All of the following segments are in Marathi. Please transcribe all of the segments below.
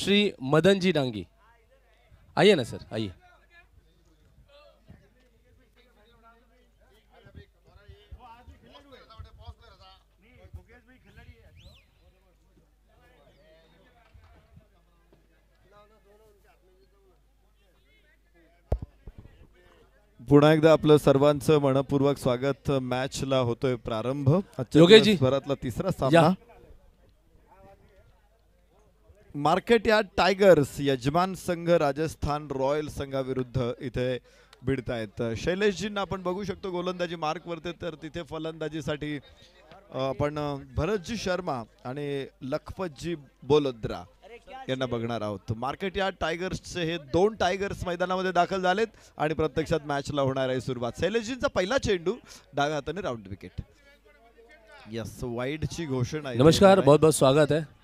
श्री मदनजी डांगी आइए ना सर आइए पुन्हा एकदा आपलं सर्वांचं मनपूर्वक स्वागत मॅच ला होतोय प्रारंभ भरातला तिसरा सामना मार्केट यार्ड टायगर्स यजमान संघ राजस्थान रॉयल संघाविरुद्ध इथे भिडतायत शैलेशजींना आपण बघू शकतो गोलंदाजी मार्क वरते तर तिथे फलंदाजीसाठी आपण भरतजी शर्मा आणि लखपतजी बोलद्रा यांना बघणार आहोत मार्केट यार्ड टायगर्सचे हे दोन टायगर्स मैदानामध्ये दाखल झालेत आणि प्रत्यक्षात मॅचला होणार आहे सुरुवात शैलेशजींचा पहिला चेंडू डाव्या हाताने राऊंड विकेट यस ची घोषणा नमस्कार बहुत बहुत स्वागत आहे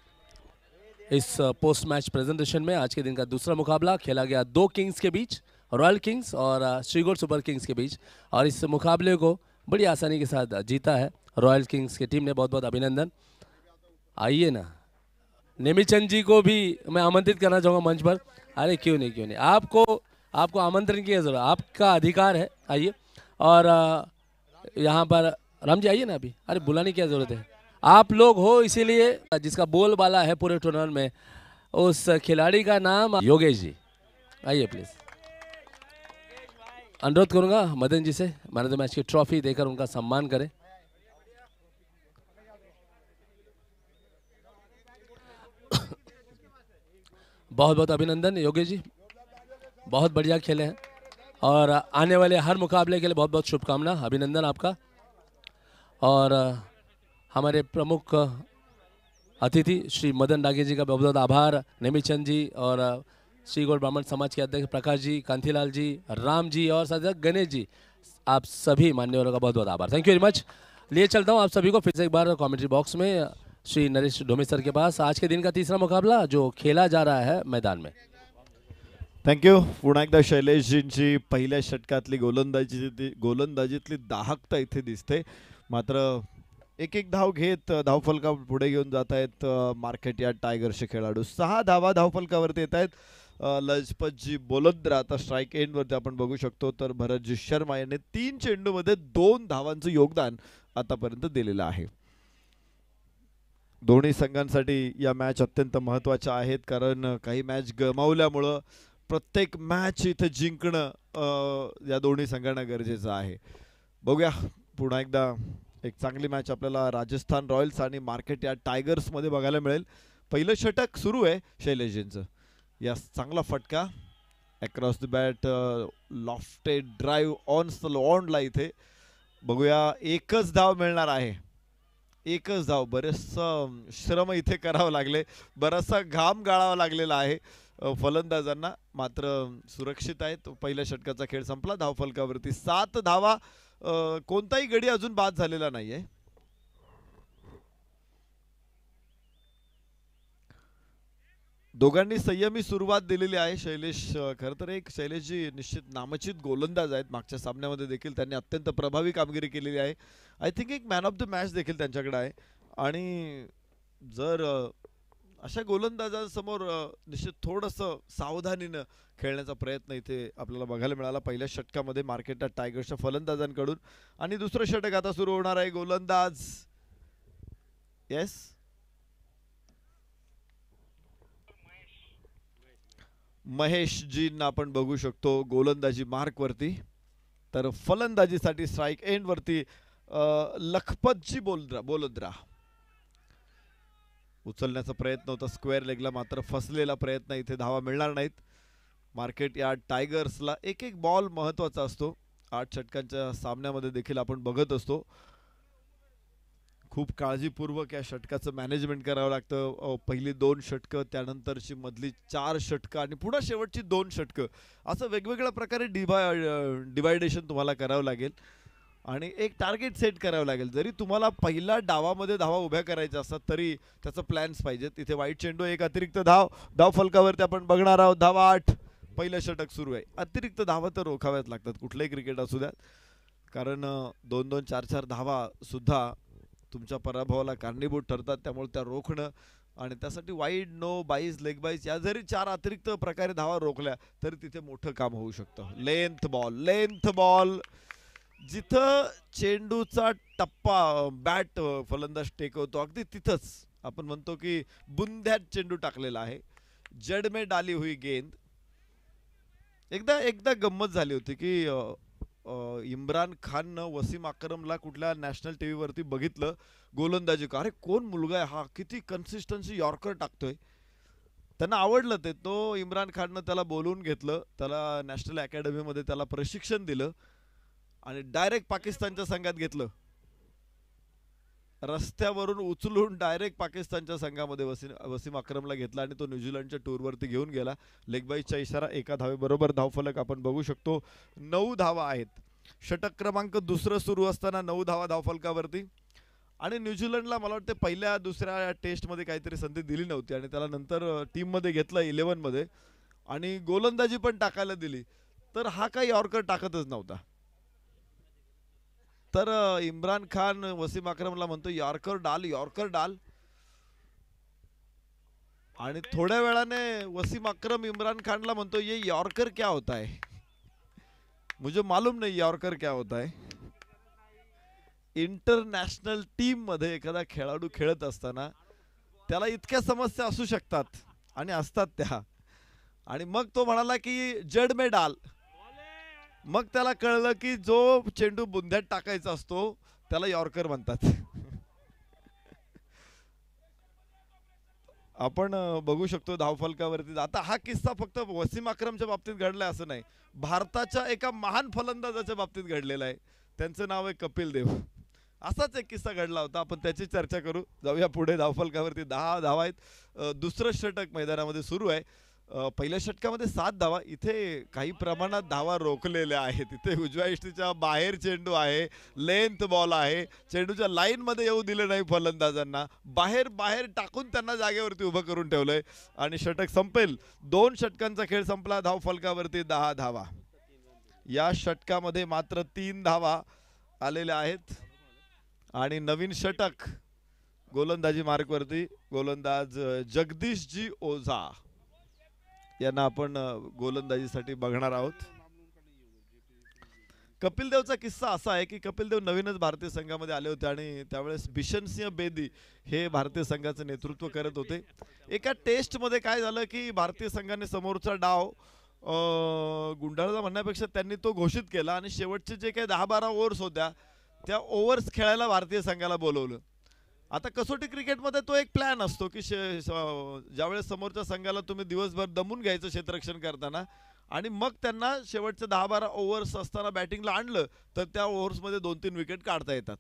इस पोस्ट मैच प्रेजेंटेशन में आज के दिन का दूसरा मुकाबला खेला गया दो किंग्स के बीच रॉयल किंग्स और श्रीगोड सुपर किंग्स के बीच और इस मुकाबले को बड़ी आसानी के साथ जीता है रॉयल किंग्स की टीम ने बहुत बहुत अभिनंदन आइए ना नेमीचंद जी को भी मैं आमंत्रित करना चाहूँगा मंच पर अरे क्यों नहीं क्यों नहीं आपको आपको आमंत्रण की जरूरत आपका अधिकार है आइए और यहाँ पर राम जी आइए ना अभी अरे बुलाने की क्या ज़रूरत है आप लोग हो इसीलिए जिसका बोल बाला है पूरे टूर्नामेंट में उस खिलाड़ी का नाम योगेश जी आइए प्लीज अनुरोध करूंगा मदन जी से मैन ऑफ द मैच की ट्रॉफी देकर उनका सम्मान करें बहुत बहुत अभिनंदन योगेश जी बहुत बढ़िया खेले हैं और आने वाले हर मुकाबले के लिए बहुत बहुत शुभकामना अभिनंदन आपका और हमारे प्रमुख अतिथि श्री मदन डागे जी का बहुत बहुत आभार नेमीचंद जी और श्री गौर ब्राह्मण समाज के अध्यक्ष प्रकाश जी कांतीलाल जी राम जी और साथ गणेश जी आप सभी मान्यवरों का बहुत बहुत आभार थैंक यू वेरी मच लिए चलता हूँ आप सभी को फिर से एक बार कॉमेंट्री बॉक्स में श्री नरेश डोमे सर के पास आज के दिन का तीसरा मुकाबला जो खेला जा रहा है मैदान में थैंक यू एक शैलेश जी शैलेशजींची पहले षटक गोलंदाजी गोलंदाजीत दाहकता इतने दिस्ते मात्र एक एक धाव घेत धावफलका पुढे घेऊन जात आहेत मार्केट या टायगरचे खेळाडू सहा धावा धावफलकावरती येत आहेत लजपतजी बोलद्रा आता स्ट्राईक वरती आपण बघू शकतो तर भरतजी शर्मा यांनी तीन चेंडूमध्ये दोन धावांचं योगदान आतापर्यंत दिलेलं आहे दोन्ही संघांसाठी या मॅच अत्यंत महत्वाच्या आहेत कारण काही मॅच गमावल्यामुळं प्रत्येक मॅच इथं जिंकणं या दोन्ही संघांना गरजेचं आहे बघूया पुन्हा एकदा एक चांगली मॅच आपल्याला राजस्थान रॉयल्स आणि मार्केट या मध्ये बघायला मिळेल पहिलं षटक सुरू आहे शैलेशजींचं या चांगला फटका across the bat lofted drive on ऑनला इथे बघूया एकच धाव मिळणार आहे एकच धाव बरेचसं श्रम इथे करावं लागले बराचसा घाम गाळावा लागलेला आहे फलंदाजांना मात्र सुरक्षित आहे तो पहिल्या षटकाचा खेळ संपला धावफलकावरती सात धावा कोणताही गडी अजून बाद झालेला नाहीये दोघांनी संयमी सुरुवात दिलेली आहे शैलेश खर तर एक जी निश्चित नामचित गोलंदाज आहेत मागच्या सामन्यामध्ये देखील त्यांनी अत्यंत प्रभावी कामगिरी केलेली आहे आय थिंक एक मॅन ऑफ द मॅच देखील त्यांच्याकडे आहे आणि जर अशा गोलंदाजांसमोर निश्चित थोडस सावधानीनं खेळण्याचा प्रयत्न इथे आपल्याला बघायला मिळाला पहिल्या षटकामध्ये मार्केटात टायगर्सच्या फलंदाजांकडून आणि दुसरं षटक आता सुरू होणार आहे गोलंदाज येस महेशजींना आपण बघू शकतो गोलंदाजी मार्कवरती तर फलंदाजीसाठी स्ट्राईक एंडवरती लखपतजी बोलद्रा बोलद्रा उचलण्याचा प्रयत्न होता स्क्वेअर लेगला मात्र फसलेला प्रयत्न इथे धावा मिळणार नाहीत मार्केट यार्ड टायगर्सला एक एक बॉल महत्वाचा असतो आठ षटकांच्या सामन्यामध्ये देखील आपण बघत असतो खूप काळजीपूर्वक या षटकाचं मॅनेजमेंट करावं लागतं पहिली दोन षटकं त्यानंतरची मधली चार षटकं आणि पुन्हा शेवटची दोन षटकं असं वेगवेगळ्या प्रकारे डिवाय डिवायडेशन तुम्हाला करावं लागेल आणि एक टार्गेट सेट करावं लागेल जरी तुम्हाला पहिला डावामध्ये धावा उभ्या करायच्या असतात तरी त्याचं प्लॅन्स पाहिजेत तिथे वाईट चेंडू एक अतिरिक्त धाव धाव फलकावरती आपण बघणार आहोत धावा आठ पहिलं षटक सुरू आहे अतिरिक्त धावा तर रोखाव्याच लागतात कुठलंही क्रिकेट असू द्यात कारण दोन दोन चार चार धावा सुद्धा तुमच्या पराभवाला कारणीभूत ठरतात त्यामुळे त्या रोखणं आणि त्यासाठी वाईड नो बाईस लेग बाईस या जरी चार अतिरिक्त प्रकारे धावा रोखल्या तरी तिथे मोठं काम होऊ शकतं लेंथ बॉल लेंथ बॉल जिथं चेंडूचा टप्पा बॅट फलंदाज टेकवतो अगदी तिथंच आपण म्हणतो की बुंध्यात चेंडू टाकलेला आहे जड में डाली हुई गेंद एकदा एकदा गंमत झाली होती की इम्रान खाननं वसीम अक्रमला कुठल्या नॅशनल टीव्ही वरती बघितलं गोलंदाजी का अरे कोण मुलगा आहे हा किती कन्सिस्टन्सी यॉर्कर टाकतोय त्यांना आवडलं ते तो इम्रान खाननं त्याला बोलवून घेतलं त्याला नॅशनल अकॅडमीमध्ये त्याला प्रशिक्षण दिलं आणि डायरेक्ट पाकिस्तानच्या संघात घेतलं रस्त्यावरून उचलून डायरेक्ट पाकिस्तानच्या संघामध्ये वसीम वसीम अक्रमला घेतला आणि तो न्यूझीलंडच्या टूरवरती घेऊन गेला लेगबाईजचा इशारा एका धावेबरोबर धावफलक आपण बघू शकतो नऊ धावा आहेत षटक क्रमांक दुसरं सुरू असताना नऊ धावा धावफलकावरती आणि न्यूझीलंडला मला वाटते पहिल्या दुसऱ्या टेस्टमध्ये काहीतरी संधी दिली नव्हती आणि त्याला नंतर टीममध्ये घेतलं इलेवनमध्ये आणि गोलंदाजी पण टाकायला दिली तर हा काही ऑर्कर टाकतच नव्हता तर इम्रान खान वसीम अक्रमला म्हणतो यॉर्कर डाल यॉर्कर डाल आणि थोड्या वेळाने वसीम अक्रम इम्रान खानला म्हणतो ये यॉर्कर क्या होता है मुझे मालूम नाही यॉर्कर क्या होता है इंटरनॅशनल टीम मध्ये एखादा खेळाडू खेळत असताना त्याला इतक्या समस्या असू शकतात आणि असतात त्या आणि मग तो म्हणाला की जड मे डाल मग त्याला कळलं की जो चेंडू बुंध्यात टाकायचा असतो त्याला यॉर्कर म्हणतात आपण बघू शकतो धावफलकावरती आता हा किस्सा फक्त वसीम अक्रमच्या बाबतीत घडलाय असं नाही भारताच्या एका महान फलंदाजाच्या बाबतीत घडलेला आहे त्यांचं नाव आहे कपिल देव असाच एक किस्सा घडला होता आपण त्याची चर्चा करू जाऊया पुढे धावफलकावरती दहा धावा आहेत दुसरं षटक मैदानामध्ये सुरू आहे पहिल्या षटकामध्ये सात धावा इथे काही प्रमाणात धावा रोखलेल्या आहेत इथे उजव्या इष्टीच्या बाहेर चेंडू आहे लेंथ बॉल आहे चेंडूच्या लाईनमध्ये येऊ दिलं नाही फलंदाजांना बाहेर बाहेर टाकून त्यांना जागेवरती उभं करून ठेवलंय आणि षटक संपेल दोन षटकांचा खेळ संपला धाव फलकावरती दहा धावा या षटकामध्ये मात्र तीन धावा आलेल्या आहेत आणि नवीन षटक गोलंदाजी मार्कवरती गोलंदाज जगदीशजी ओझा यांना आपण गोलंदाजीसाठी बघणार आहोत कपिल देवचा किस्सा असा आहे की कपिल देव नवीनच भारतीय संघामध्ये आले होते आणि त्यावेळेस बिशन सिंह बेदी हे भारतीय संघाचं नेतृत्व करत होते एका टेस्ट मध्ये काय झालं की भारतीय संघाने समोरचा डाव गुंडाळाला म्हणण्यापेक्षा त्यांनी तो घोषित केला आणि शेवटचे जे काही दहा बारा ओव्हर्स होत्या त्या ओव्हर्स खेळायला भारतीय संघाला बोलवलं आता कसोटी क्रिकेटमध्ये तो एक प्लॅन असतो की ज्यावेळेस समोरच्या संघाला तुम्ही दिवसभर दमून घ्यायचं क्षेत्ररक्षण करताना आणि मग त्यांना शेवटचे दहा बारा ओव्हर्स असताना बॅटिंगला आणलं तर त्या ओव्हर्समध्ये दोन तीन विकेट काढता येतात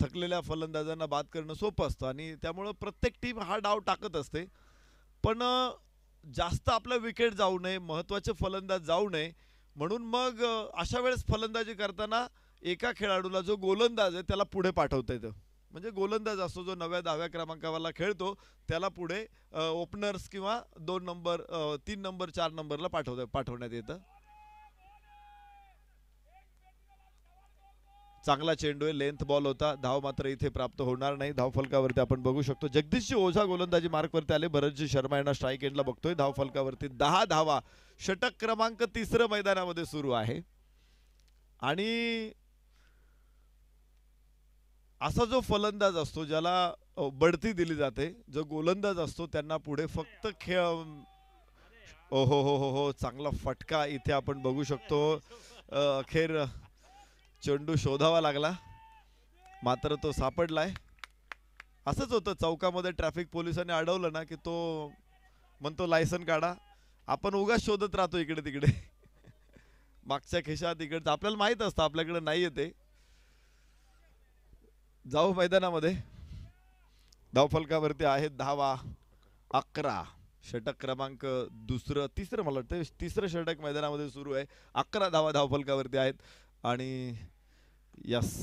थकलेल्या फलंदाजांना बाद करणं सोपं असतं आणि त्यामुळं प्रत्येक टीम हा डाव टाकत असते पण जास्त आपलं विकेट जाऊ नये महत्त्वाचे फलंदाज जाऊ नये म्हणून मग अशा वेळेस फलंदाजी करताना एका खेळाडूला जो गोलंदाज आहे त्याला पुढे पाठवता येतं म्हणजे गोलंदाज असतो जो नव्या दहाव्या क्रमांकावरला खेळतो त्याला पुढे ओपनर्स किंवा दोन नंबर तीन नंबर चार नंबरला पाठव पाठवण्यात येतं चांगला चेंडू आहे लेंथ बॉल होता धाव मात्र इथे प्राप्त होणार नाही धाव फलकावरती आपण बघू शकतो जगदीशजी ओझा गोलंदाजी मार्कवरती आले भरतजी शर्मा यांना स्ट्राईक एंडला बघतोय धाव फलकावरती दहा धावा षटक क्रमांक तिसरं मैदानामध्ये सुरू आहे आणि असा जो फलंदाज असतो ज्याला बढती दिली जाते जो गोलंदाज असतो त्यांना पुढे फक्त खेळ ओ हो हो हो हो चांगला फटका इथे आपण बघू शकतो अखेर चेंडू शोधावा लागला मात्र तो सापडलाय असंच होतं चौकामध्ये ट्रॅफिक पोलिसांनी अडवलं ना की तो म्हणतो लायसन काढा आपण उगाच शोधत राहतो इकडे तिकडे मागच्या खिशात इकडचं आपल्याला माहीत असतं आपल्याकडे नाही येते जाऊ मैदानामध्ये धावफलकावरती आहेत धावा अकरा षटक क्रमांक दुसरं तिसरं मला वाटतं तिसरं षटक मैदानामध्ये सुरू आहे अकरा धावा धावफलकावरती आहेत आणि यस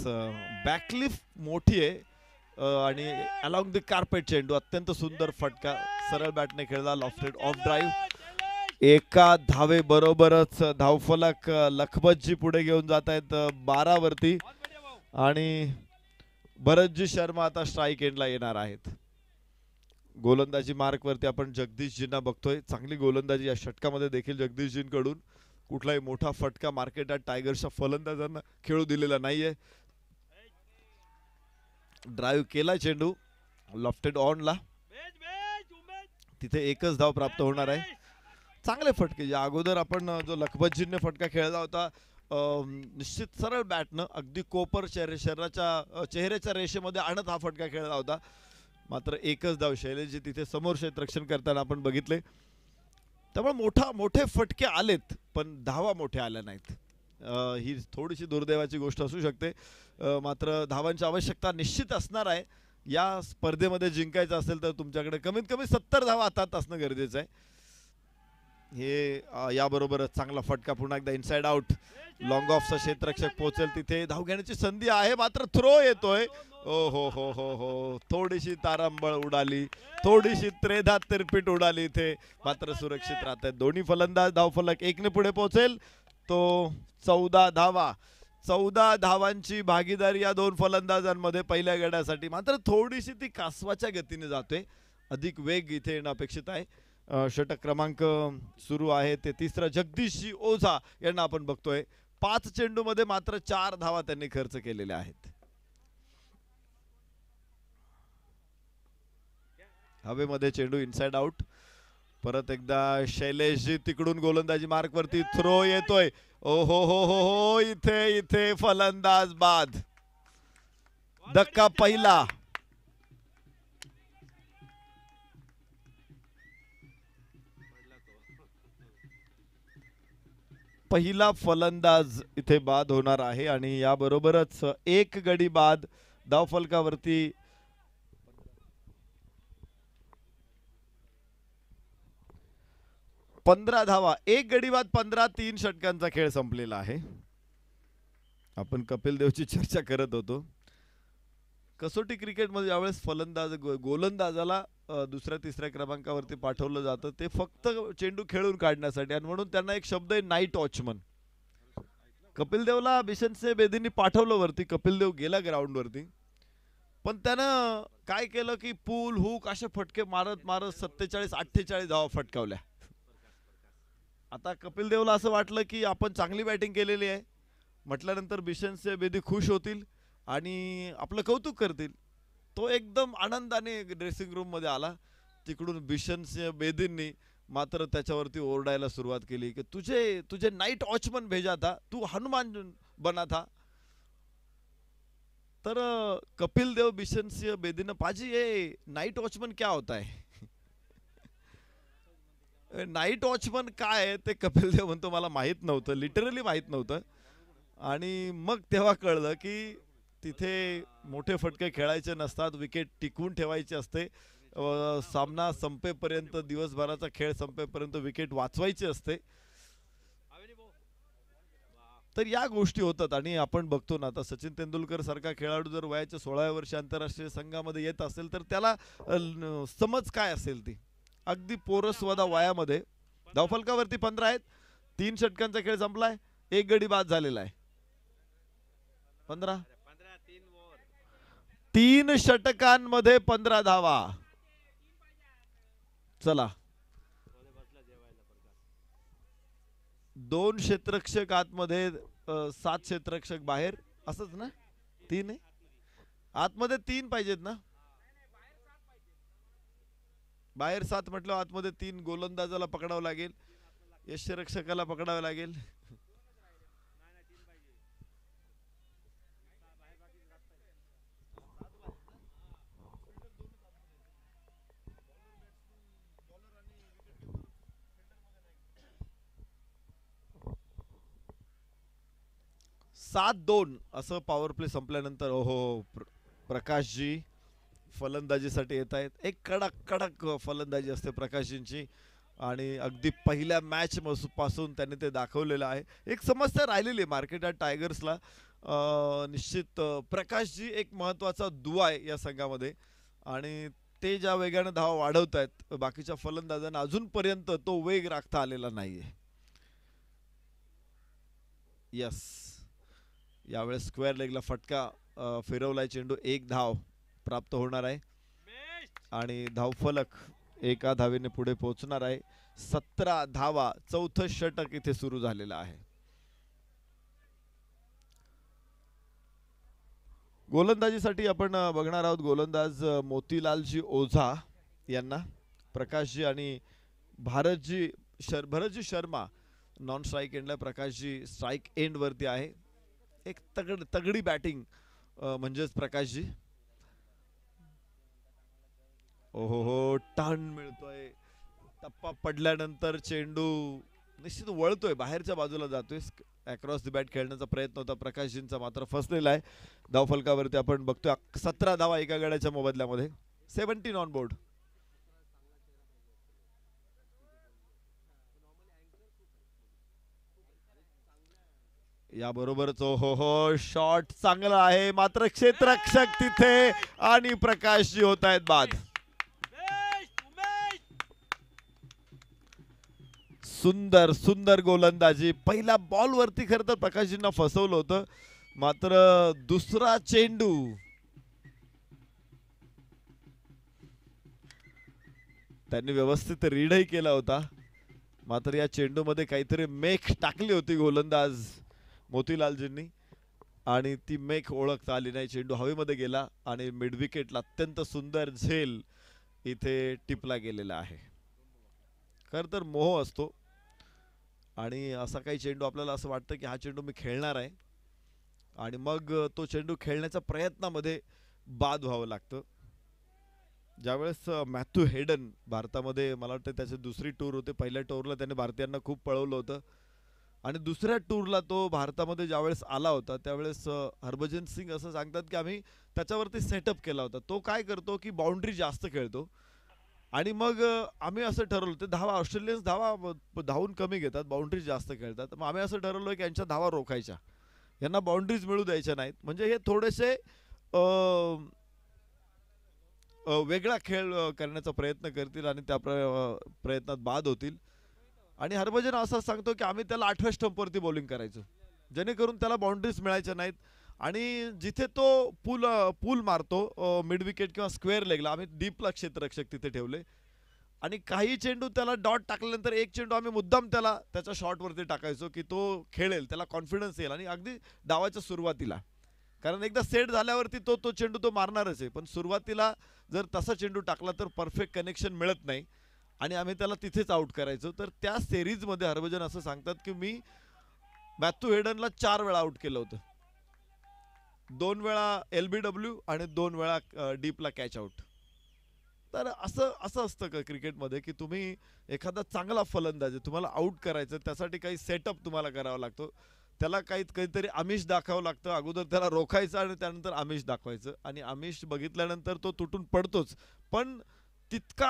बॅकलिफ मोठी आहे आणि अलॉंग द कार्पेट चेंडू अत्यंत सुंदर फटका सरळ बॅटने खेळला लॉफ्टेड ऑफ ड्राईव्ह एका धावे बरोबरच धावफलक लखपतजी पुढे घेऊन जात आहेत बारावरती आणि भरतजी शर्मा आता स्ट्राईक एंडला येणार आहेत गोलंदाजी मार्कवरती आपण जगदीशजींना बघतोय चांगली गोलंदाजी या षटकामध्ये देखील जगदीशजींकडून कुठलाही मोठा फटका मार्केटात टायगर्सच्या फलंदाजांना खेळू दिलेला नाहीये ड्राईव्ह केला चेंडू लॉफ्टेड ऑनला तिथे एकच धाव प्राप्त होणार आहे चांगले फटके या अगोदर आपण जो लखपतजींनी फटका खेळला होता निश्चित सरळ बॅटनं अगदी कोपर चेहरे शरीराच्या चेहऱ्याच्या रेषेमध्ये आणत हा फटका खेळला होता मात्र एकच धाव जे तिथे समोर क्षेत्ररक्षण करताना आपण बघितले त्यामुळे मोठा मोठे फटके आलेत पण धावा मोठे आल्या नाहीत ही थोडीशी दुर्दैवाची गोष्ट असू शकते मात्र धावांची आवश्यकता निश्चित असणार आहे या स्पर्धेमध्ये जिंकायचं असेल तर तुमच्याकडे कमीत कमी सत्तर धावा हातात असणं गरजेचं आहे हे याबरोबरच चांगला फटका पुन्हा एकदा इनसाइड आउट लॉंग चा क्षेत्रक्षक पोहोचेल तिथे धाव घेण्याची संधी आहे मात्र थ्रो येतोय ओ हो हो हो हो थोडीशी तारांबळ उडाली थोडीशी त्रेधा तिरपीट उडाली इथे मात्र सुरक्षित राहत दोन्ही फलंदाज धावफलक एकने पुढे पोहोचेल तो चौदा धावा चौदा धावांची भागीदारी या दोन फलंदाजांमध्ये पहिल्या गड्यासाठी मात्र थोडीशी ती कासवाच्या गतीने जातोय अधिक वेग इथे येणं अपेक्षित आहे षटक क्रमांक सुरू आहे ते तिसरा जगदीश ओझा यांना आपण बघतोय पाच चेंडू मध्ये मात्र चार धावा त्यांनी खर्च केलेल्या आहेत हवेमध्ये चेंडू इनसाइड आउट परत एकदा शैलेश तिकडून गोलंदाजी वरती थ्रो येतोय ओ हो हो हो हो इथे इथे फलंदाज बाद धक्का पहिला पहिला फलंदाज इथे बाद होणार आहे आणि याबरोबरच एक गडी बाद धावफलकावरती पंधरा धावा एक गडी बाद पंधरा तीन षटकांचा खेळ संपलेला आहे आपण कपिल देवची चर्चा करत होतो कसोटी क्रिकेटमध्ये ज्यावेळेस फलंदाज गोलंदाजाला दुसऱ्या तिसऱ्या क्रमांकावरती पाठवलं जातं ते फक्त चेंडू खेळून काढण्यासाठी आणि म्हणून त्यांना एक शब्द आहे नाईट वॉचमन कपिल देवला से बेदींनी पाठवलं वरती कपिल देव गेला ग्राउंडवरती पण त्यानं काय केलं की पूल हुक असे फटके मारत मारत सत्तेचाळीस अठ्ठेचाळीस धावा फटकावल्या आता कपिल देवला असं वाटलं की आपण चांगली बॅटिंग केलेली आहे म्हटल्यानंतर से बेदी खुश होतील आणि आपलं कौतुक करतील तो एकदम आनंदाने ड्रेसिंग रूममध्ये आला तिकडून बिशन बेदींनी मात्र त्याच्यावरती ओरडायला सुरुवात केली की तुझे तुझे नाईट वॉचमन भेजा था तू हनुमान बना था तर कपिल देव बिशन सिंह बेदीनं पाजी ए नाईट वॉचमन क्या होता है नाईट वॉचमन काय आहे ते कपिल देव म्हणतो मला माहीत नव्हतं लिटरली माहीत नव्हतं आणि मग तेव्हा कळलं की तिथे मोठे फटके खेळायचे नसतात विकेट टिकून ठेवायचे असते सामना संपेपर्यंत दिवसभराचा खेळ संपेपर्यंत विकेट वाचवायचे असते तर या गोष्टी होतात आणि आपण बघतो ना आता सचिन तेंडुलकर सारखा खेळाडू जर वयाच्या सोळाव्या वर्षी आंतरराष्ट्रीय संघामध्ये येत असेल तर त्याला समज काय असेल ती अगदी पोरसवादा वयामध्ये धावफलकावरती पंधरा आहेत तीन षटकांचा खेळ संपलाय एक गडी बाद झालेला आहे पंधरा तीन षटकांमध्ये पंधरा धावा चला दोन क्षेत्रक्षक आतमध्ये सात क्षेत्रक्षक बाहेर असच ना तीन आहे आतमध्ये तीन पाहिजेत ना बाहेर सात म्हटलं आतमध्ये तीन गोलंदाजाला पकडावं लागेल यशरक्षकाला पकडावं लागेल सात दोन असं पॉवर प्ले संपल्यानंतर ओहो प्र, प्रकाशजी फलंदाजीसाठी येत आहेत एक कडक कडक फलंदाजी असते प्रकाशजींची आणि अगदी पहिल्या मॅच पासून त्यांनी ते दाखवलेलं आहे एक समस्या राहिलेली आहे मार्केटात टायगर्सला निश्चित प्रकाशजी एक महत्त्वाचा दुवा आहे या संघामध्ये आणि ते ज्या वेगानं धावा वाढवत आहेत बाकीच्या फलंदाजांना अजूनपर्यंत तो वेग राखता आलेला नाही आहे यस यावेळेस स्क्वेअर लेगला फटका फिरवलाय चेंडू एक धाव प्राप्त होणार आहे आणि धाव फलक एका धावेने पुढे पोहोचणार आहे सतरा धावा चौथ षटक इथे सुरू झालेला आहे गोलंदाजीसाठी आपण बघणार आहोत गोलंदाज मोतीलालजी ओझा यांना प्रकाशजी आणि भारतजी शर भरतजी शर्मा नॉन स्ट्राईक एंडला प्रकाशजी स्ट्राईक वरती आहे एक तगड तगडी बॅटिंग म्हणजेच प्रकाशजी ओहो हो टन मिळतोय टप्पा पडल्यानंतर चेंडू निश्चित वळतोय बाहेरच्या बाजूला जातोय अक्रॉस द बॅट खेळण्याचा प्रयत्न होता प्रकाशजींचा मात्र फसलेला आहे धावफलकावरती आपण बघतोय सतरा धावा एका गड्याच्या मोबदल्यामध्ये सेव्हन्टीन ऑन बोर्ड या बरोबरच हो हो शॉट चांगला आहे मात्र क्षेत्रक्षक तिथे आणि प्रकाशजी होत आहेत बाद सुंदर सुंदर गोलंदाजी पहिला बॉल वरती खर तर प्रकाशजींना फसवलं होतं मात्र दुसरा चेंडू त्यांनी व्यवस्थित रीडही केला होता मात्र या चेंडू मध्ये काहीतरी मेख टाकली होती गोलंदाज मोतीलालजींनी आणि ती मेक ओळखता आली नाही चेंडू हवेमध्ये गेला आणि मिडविकेटला अत्यंत सुंदर झेल इथे टिपला गेलेला आहे खर तर मोह असतो आणि असा काही चेंडू आपल्याला असं वाटतं की हा चेंडू मी खेळणार आहे आणि मग तो चेंडू खेळण्याच्या प्रयत्नामध्ये बाद व्हावं लागतं ज्यावेळेस मॅथ्यू हेडन भारतामध्ये मला वाटतं त्याचे दुसरी टूर होते पहिल्या टूरला त्याने भारतीयांना खूप पळवलं होतं आणि दुसऱ्या टूरला तो भारतामध्ये ज्यावेळेस आला होता त्यावेळेस हरभजन सिंग असं सांगतात की आम्ही त्याच्यावरती सेटअप केला होता तो काय करतो की बाउंड्री जास्त खेळतो आणि मग आम्ही असं ठरवलं ते धावा ऑस्ट्रेलियन्स धावा धावून कमी घेतात बाउंड्रीज जास्त खेळतात मग आम्ही असं ठरवलं की यांच्या धावा रोखायच्या यांना बाउंड्रीज मिळू द्यायच्या नाहीत म्हणजे हे थोडेसे वेगळा खेळ करण्याचा प्रयत्न करतील आणि त्या प्रयत्नात बाद होतील आणि हरभजन असं सांगतो की आम्ही त्याला आठव्या स्टंपवरती बॉलिंग करायचो जेणेकरून त्याला बाउंड्रीज मिळायच्या नाहीत आणि जिथे तो पूल पूल मारतो मिड विकेट किंवा स्क्वेअर लेगला आम्ही डीपला क्षेत्ररक्षक तिथे ठेवले आणि काही चेंडू त्याला डॉट टाकल्यानंतर एक चेंडू आम्ही मुद्दाम त्याला त्याच्या शॉटवरती टाकायचो की तो खेळेल त्याला कॉन्फिडन्स येईल आणि अगदी डावाच्या सुरुवातीला कारण एकदा सेट झाल्यावरती तो तो चेंडू तो मारणारच आहे पण सुरुवातीला जर तसा चेंडू टाकला तर परफेक्ट कनेक्शन मिळत नाही आणि आम्ही त्याला तिथेच आउट करायचो तर त्या सेरीजमध्ये हरभजन असं सांगतात की मी मॅथ्यू हेडनला चार वेळा आउट केलं होतं दोन वेळा एल बी डब्ल्यू आणि दोन वेळा डीपला कॅच आऊट तर असं असं असतं का क्रिकेटमध्ये की तुम्ही एखादा चांगला फलंदाज आहे तुम्हाला आऊट करायचं त्यासाठी काही सेटअप तुम्हाला करावा लागतो त्याला काही काहीतरी आमिष दाखवावं लागतं अगोदर त्याला रोखायचं आणि त्यानंतर आमिष दाखवायचं आणि आमिष बघितल्यानंतर तो तुटून पडतोच पण तितका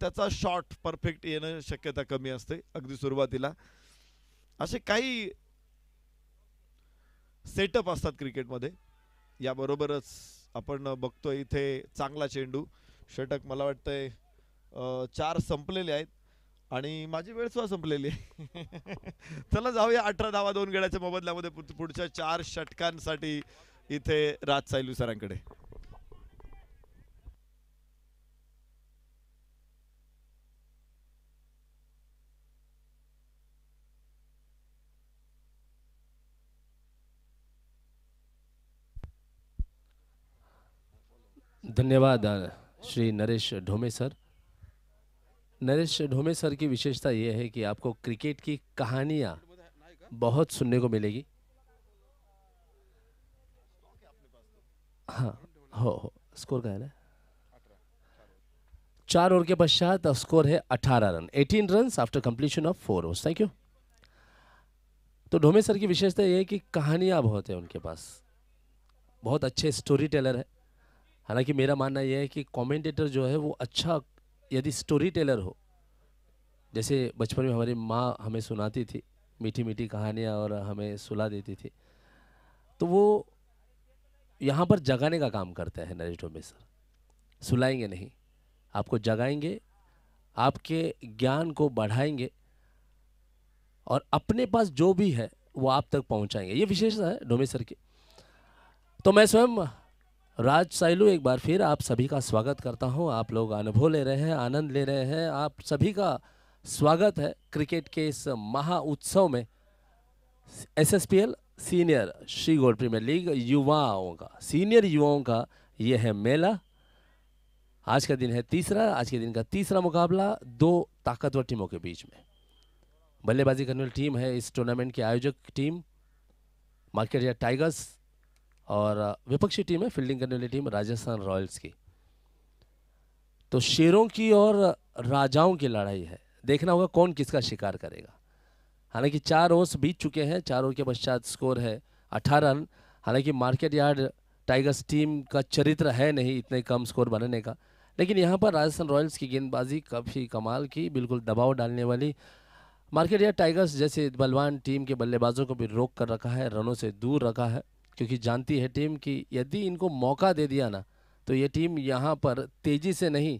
त्याचा शॉट परफेक्ट येणं शक्यता कमी असते अगदी सुरुवातीला असे काही सेटअप असतात क्रिकेटमध्ये याबरोबरच आपण बघतोय इथे चांगला चेंडू षटक मला वाटतंय चार संपलेले आहेत आणि माझी वेळ सुद्धा संपलेली आहे चला जाऊया अठरा धावा दोन गड्याच्या मोबदल्यामध्ये पुढच्या चार षटकांसाठी इथे राज सायलू सरांकडे धन्यवाद श्री नरेश ढोमे सर नरेश ढोमे सर की विशेषता ये है कि आपको क्रिकेट की कहानियाँ बहुत सुनने को मिलेगी हाँ हो हो स्कोर का है ना चार ओवर के पश्चात स्कोर है अठारह run eighteen run after completion of four over thank you तो ढोमे सर की विशेषता यह है कि कहानियाँ बहुत है उनके पास बहुत अच्छे स्टोरी टेलर है हालांकि मेरा मानना यह है कि कॉमेंटेटर जो है वो अच्छा यदि स्टोरी टेलर हो जैसे बचपन में हमारी माँ हमें सुनाती थी मीठी मीठी कहानियाँ और हमें सुला देती थी तो वो यहाँ पर जगाने का काम करता है नरेश डोमे सर सुलाएंगे नहीं आपको जगाएंगे आपके ज्ञान को बढ़ाएंगे और अपने पास जो भी है वो आप तक पहुँचाएंगे ये विशेषता है डोमे सर की तो मैं स्वयं राज साइलू एक बार फिर आप सभी का स्वागत करता हूं आप लोग अनुभव ले रहे हैं आनंद ले रहे हैं आप सभी का स्वागत है क्रिकेट के इस महा उत्सव में SSPL senior Shri gold premier league युवाओं का सीनियर युवाओं का यह है मेला आज का दिन है तीसरा आज के दिन का तीसरा मुकाबला दो ताकतवर टीमों के बीच में बल्लेबाजी करने वाली टीम है इस टूर्नामेंट के आयोजक टीम मार्केट या टाइगर्स और विपक्षी टीम है फील्डिंग करने वाली टीम राजस्थान रॉयल्स की तो शेरों की और राजाओं की लड़ाई है देखना होगा कौन किसका शिकार करेगा हालांकि चार ओवर्स बीत चुके हैं चार ओवर के पश्चात स्कोर है अठारह रन हालांकि मार्केट यार्ड टाइगर्स टीम का चरित्र है नहीं इतने कम स्कोर बनाने का लेकिन यहाँ पर राजस्थान रॉयल्स की गेंदबाजी काफ़ी कमाल की बिल्कुल दबाव डालने वाली मार्केट यार्ड टाइगर्स जैसे बलवान टीम के बल्लेबाजों को भी रोक कर रखा है रनों से दूर रखा है क्योंकि जानती है टीम कि यदि इनको मौका दे दिया ना तो ये टीम यहाँ पर तेज़ी से नहीं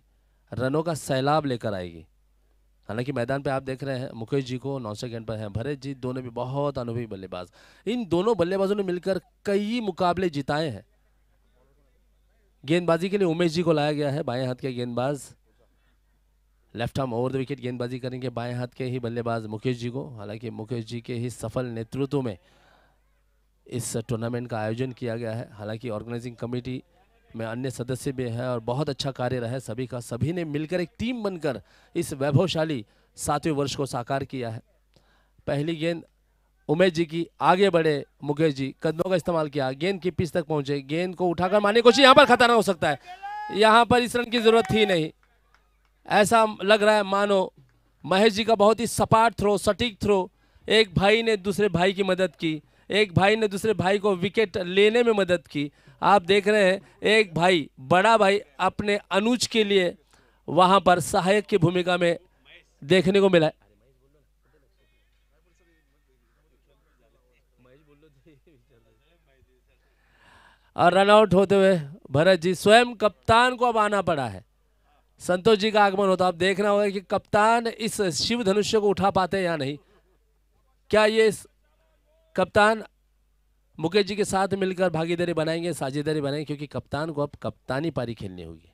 रनों का सैलाब लेकर आएगी हालांकि मैदान पे आप देख रहे हैं मुकेश जी को नौ सेकेंड पर हैं भरत जी दोनों भी बहुत अनुभवी बल्लेबाज इन दोनों बल्लेबाजों ने मिलकर कई मुकाबले जिताए हैं गेंदबाजी के लिए उमेश जी को लाया गया है बाएं हाथ के गेंदबाज left arm over the wicket गेंदबाजी करेंगे बाएं हाथ के ही बल्लेबाज मुकेश जी को हालांकि मुकेश जी के ही सफल नेतृत्व में इस टूर्नामेंट का आयोजन किया गया है हालांकि ऑर्गेनाइजिंग कमेटी में अन्य सदस्य भी हैं और बहुत अच्छा कार्य रहा है सभी का सभी ने मिलकर एक टीम बनकर इस वैभवशाली सातवें वर्ष को साकार किया है पहली गेंद उमेश जी की आगे बढ़े मुकेश जी कदमों का इस्तेमाल किया गेंद की पिच तक पहुंचे गेंद को उठाकर मारने की कोशिश यहाँ पर खतरा हो सकता है यहाँ पर इस रन की जरूरत थी नहीं ऐसा लग रहा है मानो महेश जी का बहुत ही सपाट थ्रो सटीक थ्रो एक भाई ने दूसरे भाई की मदद की एक भाई ने दूसरे भाई को विकेट लेने में मदद की आप देख रहे हैं एक भाई बड़ा भाई अपने अनुज के लिए वहां पर सहायक की भूमिका में देखने को मिला और रनआउट होते हुए भरत जी स्वयं कप्तान को अब आना पड़ा है संतोष जी का आगमन होता आप देखना होगा कि कप्तान इस शिव धनुष्य को उठा पाते हैं या नहीं क्या ये इस कप्तान मुकेश जी के साथ मिलकर भागीदारी बनाएंगे साझेदारी बनाएंगे क्योंकि कप्तान को अब कप्तानी पारी खेलनी होगी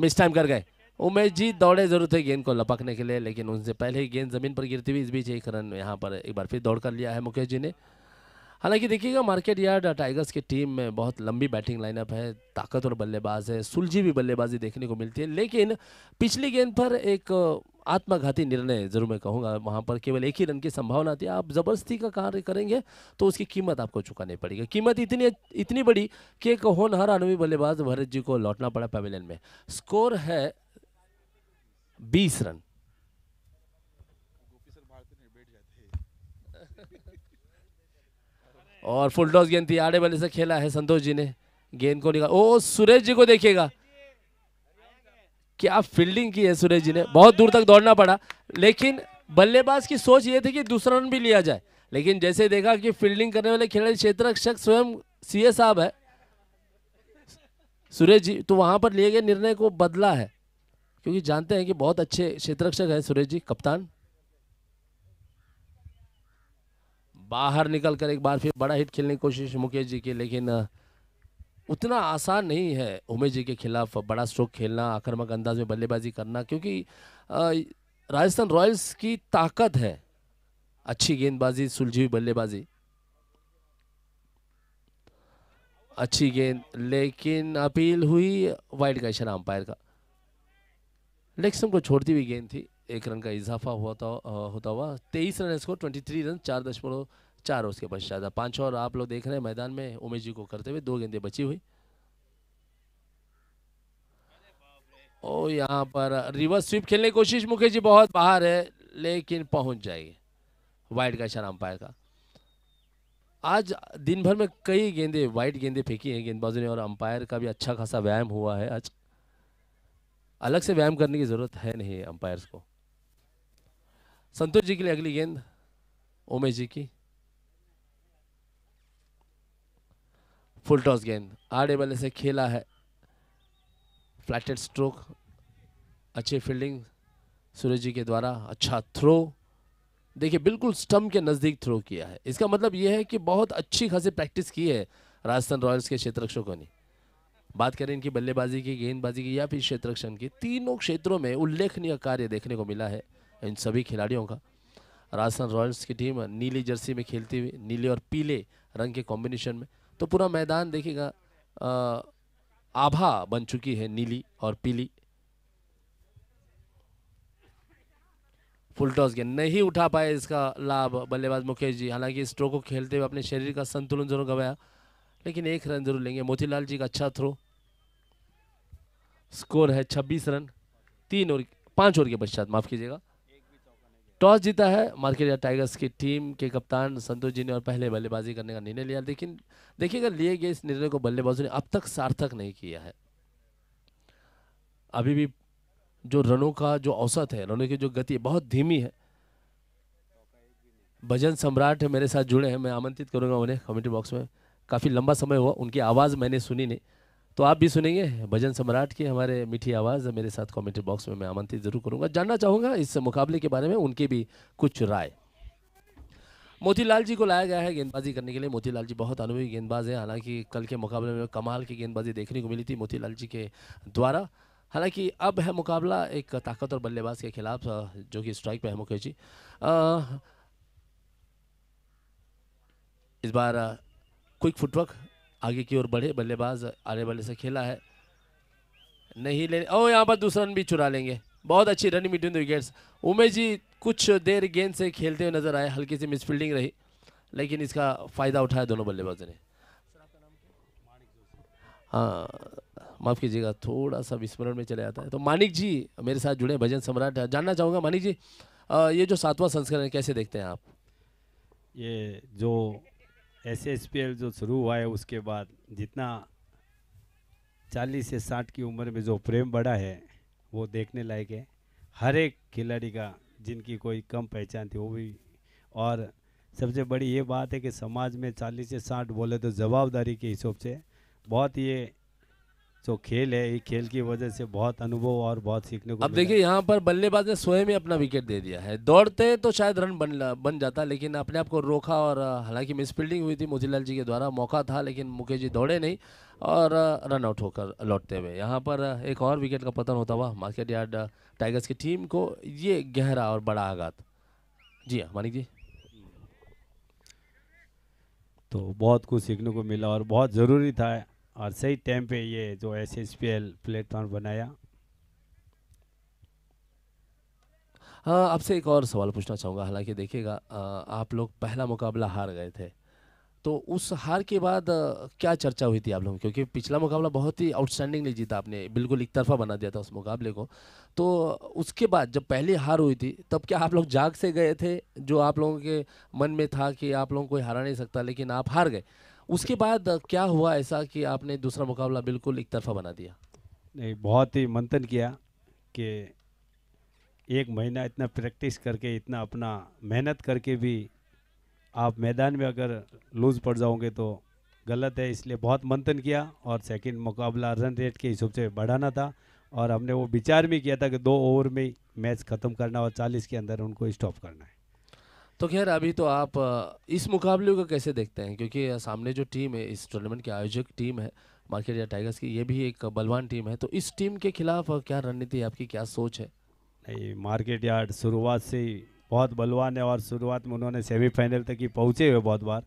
मिस टाइम कर गए उमेश जी दौड़े जरूर थे गेंद को लपकने के लिए लेकिन उनसे पहले ही गेंद जमीन पर गिरती हुई इस बीच एक रन यहाँ पर एक बार फिर दौड़ कर लिया है मुकेश जी ने हालांकि देखिएगा मार्केट यार्ड टाइगर्स की टीम में बहुत लंबी बैटिंग लाइनअप है ताकतवर बल्लेबाज है सुलझी भी बल्लेबाजी देखने को मिलती है लेकिन पिछली गेंद पर एक आत्मघाती निर्णय जरूर मैं कहूँगा वहां पर केवल एक ही रन की संभावना थी आप ज़बरदस्ती का कार्य करेंगे तो उसकी कीमत आपको चुकानी पड़ेगी कीमत इतनी इतनी बड़ी कि एक होनहार अनुवी बल्लेबाज भरत जी को लौटना पड़ा पवेलियन में स्कोर है बीस रन और फुल टॉस गेंद थी आड़े बल्ले से खेला है संतोष जी ने गेंद को निकाल ओ सुरेश जी को देखिएगा क्या फील्डिंग की है सुरेश जी ने बहुत दूर तक दौड़ना पड़ा लेकिन बल्लेबाज की सोच ये थी कि दूसरा रन भी लिया जाए लेकिन जैसे देखा कि फील्डिंग करने वाले खिलाड़ी क्षेत्र रक्षक स्वयं सीए साहब है सुरेश जी तो वहां पर लिए गए निर्णय को बदला है क्योंकि जानते हैं कि बहुत अच्छे क्षेत्र है सुरेश जी कप्तान बाहर निकल कर एक बार फिर बड़ा हिट खेलने की कोशिश मुकेश जी की लेकिन उतना आसान नहीं है उमेश जी के खिलाफ बड़ा स्ट्रोक खेलना आक्रमक अंदाज में बल्लेबाजी करना क्योंकि राजस्थान रॉयल्स की ताकत है अच्छी गेंदबाजी सुलझी हुई बल्लेबाजी अच्छी गेंद लेकिन अपील हुई वाइट का इशारा अंपायर का लेकिन को छोड़ती हुई गेंद थी एक रन का इजाफा हुआ था होता हुआ तेईस run score twenty three run चार दशमलव चार उसके पश्चात पांच और आप लोग देख रहे हैं मैदान में उमेश जी को करते हुए दो गेंदें बची हुई ओ यहाँ पर रिवर्स स्वीप खेलने की कोशिश मुकेश जी बहुत बाहर है लेकिन पहुंच जाएगी वाइट का इशारा अंपायर का आज दिन भर में कई गेंदे वाइट गेंदे फेंकी हैं गेंदबाजों ने और अंपायर का भी अच्छा खासा व्यायाम हुआ है आज अलग से व्यायाम करने की ज़रूरत है नहीं अंपायर्स को संतोष जी के लिए अगली गेंद उमेश जी की फुल टॉस गेंद आड़े बल्ले से खेला है फ्लैटेड स्ट्रोक अच्छी फील्डिंग सूरज जी के द्वारा अच्छा थ्रो देखिए बिल्कुल स्टम्प के नज़दीक थ्रो किया है इसका मतलब यह है कि बहुत अच्छी खासी प्रैक्टिस की है राजस्थान रॉयल्स के रक्षकों ने बात करें इनकी बल्लेबाजी की गेंदबाजी की या फिर क्षेत्ररक्षण की तीनों क्षेत्रों में उल्लेखनीय कार्य देखने को मिला है इन सभी खिलाड़ियों का राजस्थान रॉयल्स की टीम नीली जर्सी में खेलती हुई नीले और पीले रंग के कॉम्बिनेशन में तो पूरा मैदान देखेगा आभा बन चुकी है नीली और पीली फुल टॉस गेंद नहीं उठा पाए इसका लाभ बल्लेबाज मुकेश जी हालांकि इस को खेलते हुए अपने शरीर का संतुलन जरूर गवाया लेकिन एक रन जरूर लेंगे मोतीलाल जी का अच्छा थ्रो स्कोर है 26 रन तीन ओवर पांच ओवर के पश्चात माफ कीजिएगा टॉस जीता है मार्केट टाइगर्स की टीम के कप्तान संतोष जी ने और पहले बल्लेबाजी करने का निर्णय लिया लेकिन देखिएगा लिए गए इस निर्णय को बल्लेबाजों ने अब तक सार्थक नहीं किया है अभी भी जो रनों का जो औसत है रनों की जो गति बहुत धीमी है भजन सम्राट मेरे साथ जुड़े हैं मैं आमंत्रित करूंगा उन्हें कमेंट्री बॉक्स में काफ़ी लंबा समय हुआ उनकी आवाज़ मैंने सुनी नहीं तो आप भी सुनेंगे भजन सम्राट की हमारे मीठी आवाज़ मेरे साथ कमेंट्री बॉक्स में मैं आमंत्रित ज़रूर करूंगा जानना चाहूंगा इस मुकाबले के बारे में उनके भी कुछ राय मोतीलाल जी को लाया गया है गेंदबाजी करने के लिए मोतीलाल जी बहुत अनुभवी गेंदबाज हैं हालांकि कल के मुकाबले में कमाल की गेंदबाजी देखने को मिली थी मोतीलाल जी के द्वारा हालांकि अब है मुकाबला एक ताकतवर बल्लेबाज के खिलाफ जो कि स्ट्राइक पे है मुकेश जी इस बार क्विक फुटवर्क आगे की ओर बढ़े बल्लेबाज आने वाले से खेला है नहीं ले ओ यहाँ पर दूसरा रन भी चुरा लेंगे बहुत अच्छी run between the wickets Umesh ji कुछ देर गेंद से खेलते हुए नजर आए हल्की सी मिसफील्डिंग रही लेकिन इसका फ़ायदा उठाया दोनों बल्लेबाजों ने हाँ माफ़ कीजिएगा थोड़ा सा विस्मरण में चले जाता है तो मानिक जी मेरे साथ जुड़े भजन सम्राट जानना चाहूँगा मानिक जी आ, ये जो सातवां संस्करण कैसे देखते हैं आप ये जो एस एस पी एल जो शुरू हुआ है उसके बाद जितना चालीस से साठ की उम्र में जो प्रेम बढ़ा है वो देखने लायक है हर एक खिलाड़ी का जिनकी कोई कम पहचान थी वो भी और सबसे बड़ी ये बात है कि समाज में चालीस से साठ बोले तो जवाबदारी के हिसाब से बहुत ये तो खेल है ये खेल की वजह से बहुत अनुभव और बहुत सीखने को अब देखिए यहाँ पर बल्लेबाज ने स्वयं ही अपना विकेट दे दिया है दौड़ते तो शायद रन बन बन जाता लेकिन अपने आप को रोका और हालांकि मिसफील्डिंग हुई थी मोतीलाल जी के द्वारा मौका था लेकिन मुकेश जी दौड़े नहीं और रन आउट होकर लौटते हुए यहाँ पर एक और विकेट का पतन होता हुआ मार्केट यार्ड टाइगर्स की टीम को ये गहरा और बड़ा आघात जी हाँ मानिक जी तो बहुत कुछ सीखने को मिला और बहुत ज़रूरी था और सही टाइम पे ये जो S S P L platform बनाया हाँ आपसे एक और सवाल पूछना चाहूँगा हालांकि देखिएगा आप लोग पहला मुकाबला हार गए थे तो उस हार के बाद क्या चर्चा हुई थी आप लोगों क्योंकि पिछला मुकाबला बहुत ही आउटस्टैंडिंगली जीता आपने बिल्कुल एक तरफा बना दिया था उस मुकाबले को तो उसके बाद जब पहली हार हुई थी तब क्या आप लोग जाग से गए थे जो आप लोगों के मन में था कि आप लोगों को हरा नहीं सकता लेकिन आप हार गए उसके बाद क्या हुआ ऐसा कि आपने दूसरा मुकाबला बिल्कुल एक तरफा बना दिया नहीं बहुत ही मंथन किया कि एक महीना इतना प्रैक्टिस करके इतना अपना मेहनत करके भी आप मैदान में अगर लूज पड़ जाओगे तो गलत है इसलिए बहुत मंथन किया और सेकंड मुकाबला रन रेट के हिसाब से बढ़ाना था और हमने वो विचार भी किया था कि दो ओवर में मैच ख़त्म करना और 40 के अंदर उनको स्टॉप करना है तो खैर अभी तो आप इस मुकाबले को कैसे देखते हैं क्योंकि सामने जो टीम है इस टूर्नामेंट की आयोजक टीम है मार्केट या टाइगर्स की ये भी एक बलवान टीम है तो इस टीम के खिलाफ क्या रणनीति है आपकी क्या सोच है नहीं मार्केट यार्ड शुरुआत से ही बहुत बलवान है और शुरुआत में उन्होंने सेमीफाइनल तक ही पहुँचे हुए बहुत बार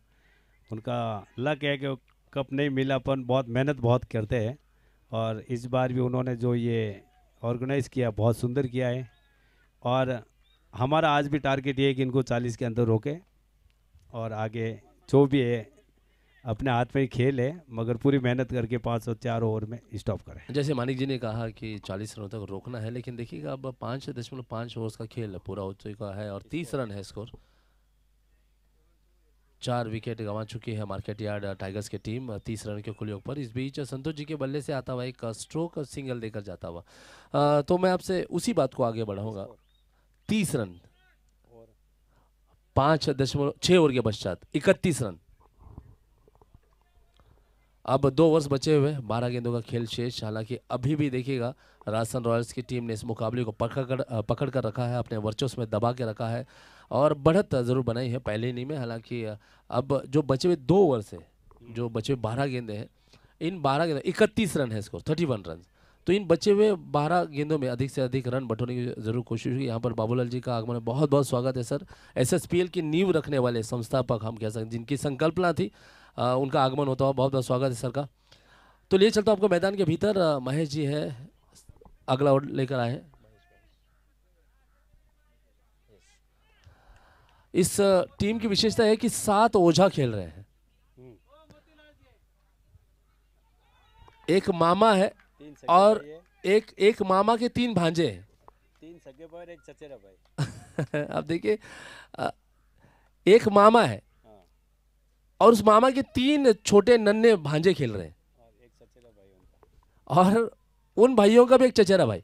उनका लक है कि कप नहीं मिला पर बहुत मेहनत बहुत करते हैं और इस बार भी उन्होंने जो ये ऑर्गेनाइज़ किया बहुत सुंदर किया है और हमारा आज भी टारगेट ये है कि इनको चालीस के अंदर रोके और आगे जो भी है अपने हाथ में ही खेल है मगर पूरी मेहनत करके पाँच सौ चार ओवर में स्टॉप करें जैसे मानिक जी ने कहा कि चालीस रनों तक रोकना है लेकिन देखिएगा अब पाँच दशमलव पाँच ओवर का खेल पूरा हो चुका है और तीस रन है स्कोर चार विकेट गंवा चुकी है मार्केट यार्ड टाइगर्स की टीम तीस रन के खुले ऊपर पर इस बीच संतोष जी के बल्ले से आता हुआ एक स्ट्रोक uh, सिंगल देकर जाता हुआ uh, तो मैं आपसे उसी बात को आगे बढ़ाऊंगा तीस रन पांच दशमलव छह ओवर के पश्चात इकतीस रन अब दो वर्ष बचे हुए बारह गेंदों का खेल शेष हालांकि अभी भी देखिएगा राजस्थान रॉयल्स की टीम ने इस मुकाबले को पकड़ कर पकड़ कर रखा है अपने वर्चस्व में दबा के रखा है और बढ़त ज़रूर बनाई है पहले इनिंग में हालांकि अब जो बचे हुए दो ओवर्स है जो बचे हुए बारह गेंदे हैं इन बारह गेंदे इकतीस रन है स्कोर थर्टी वन रन तो इन बचे हुए बारह गेंदों में अधिक से अधिक रन बटोरने की जरूर कोशिश हुई यहाँ पर बाबूलाल जी का आगमन बहुत बहुत स्वागत है सर एस की नींव रखने वाले संस्थापक हम कह सकते जिनकी संकल्पना थी आ, उनका आगमन होता हुआ बहुत बहुत स्वागत है सर का तो ले चलता हूँ आपको मैदान के भीतर महेश जी है अगला ओवर लेकर आए इस टीम की विशेषता है कि सात ओझा खेल रहे हैं एक मामा है तीन और एक एक मामा के तीन भांजे हैं तीन सगे भाई एक चचेरा भाई आप देखिए एक मामा है हाँ। और उस मामा के तीन छोटे नन्हे भांजे खेल रहे हैं और उन भाइयों का भी एक चचेरा भाई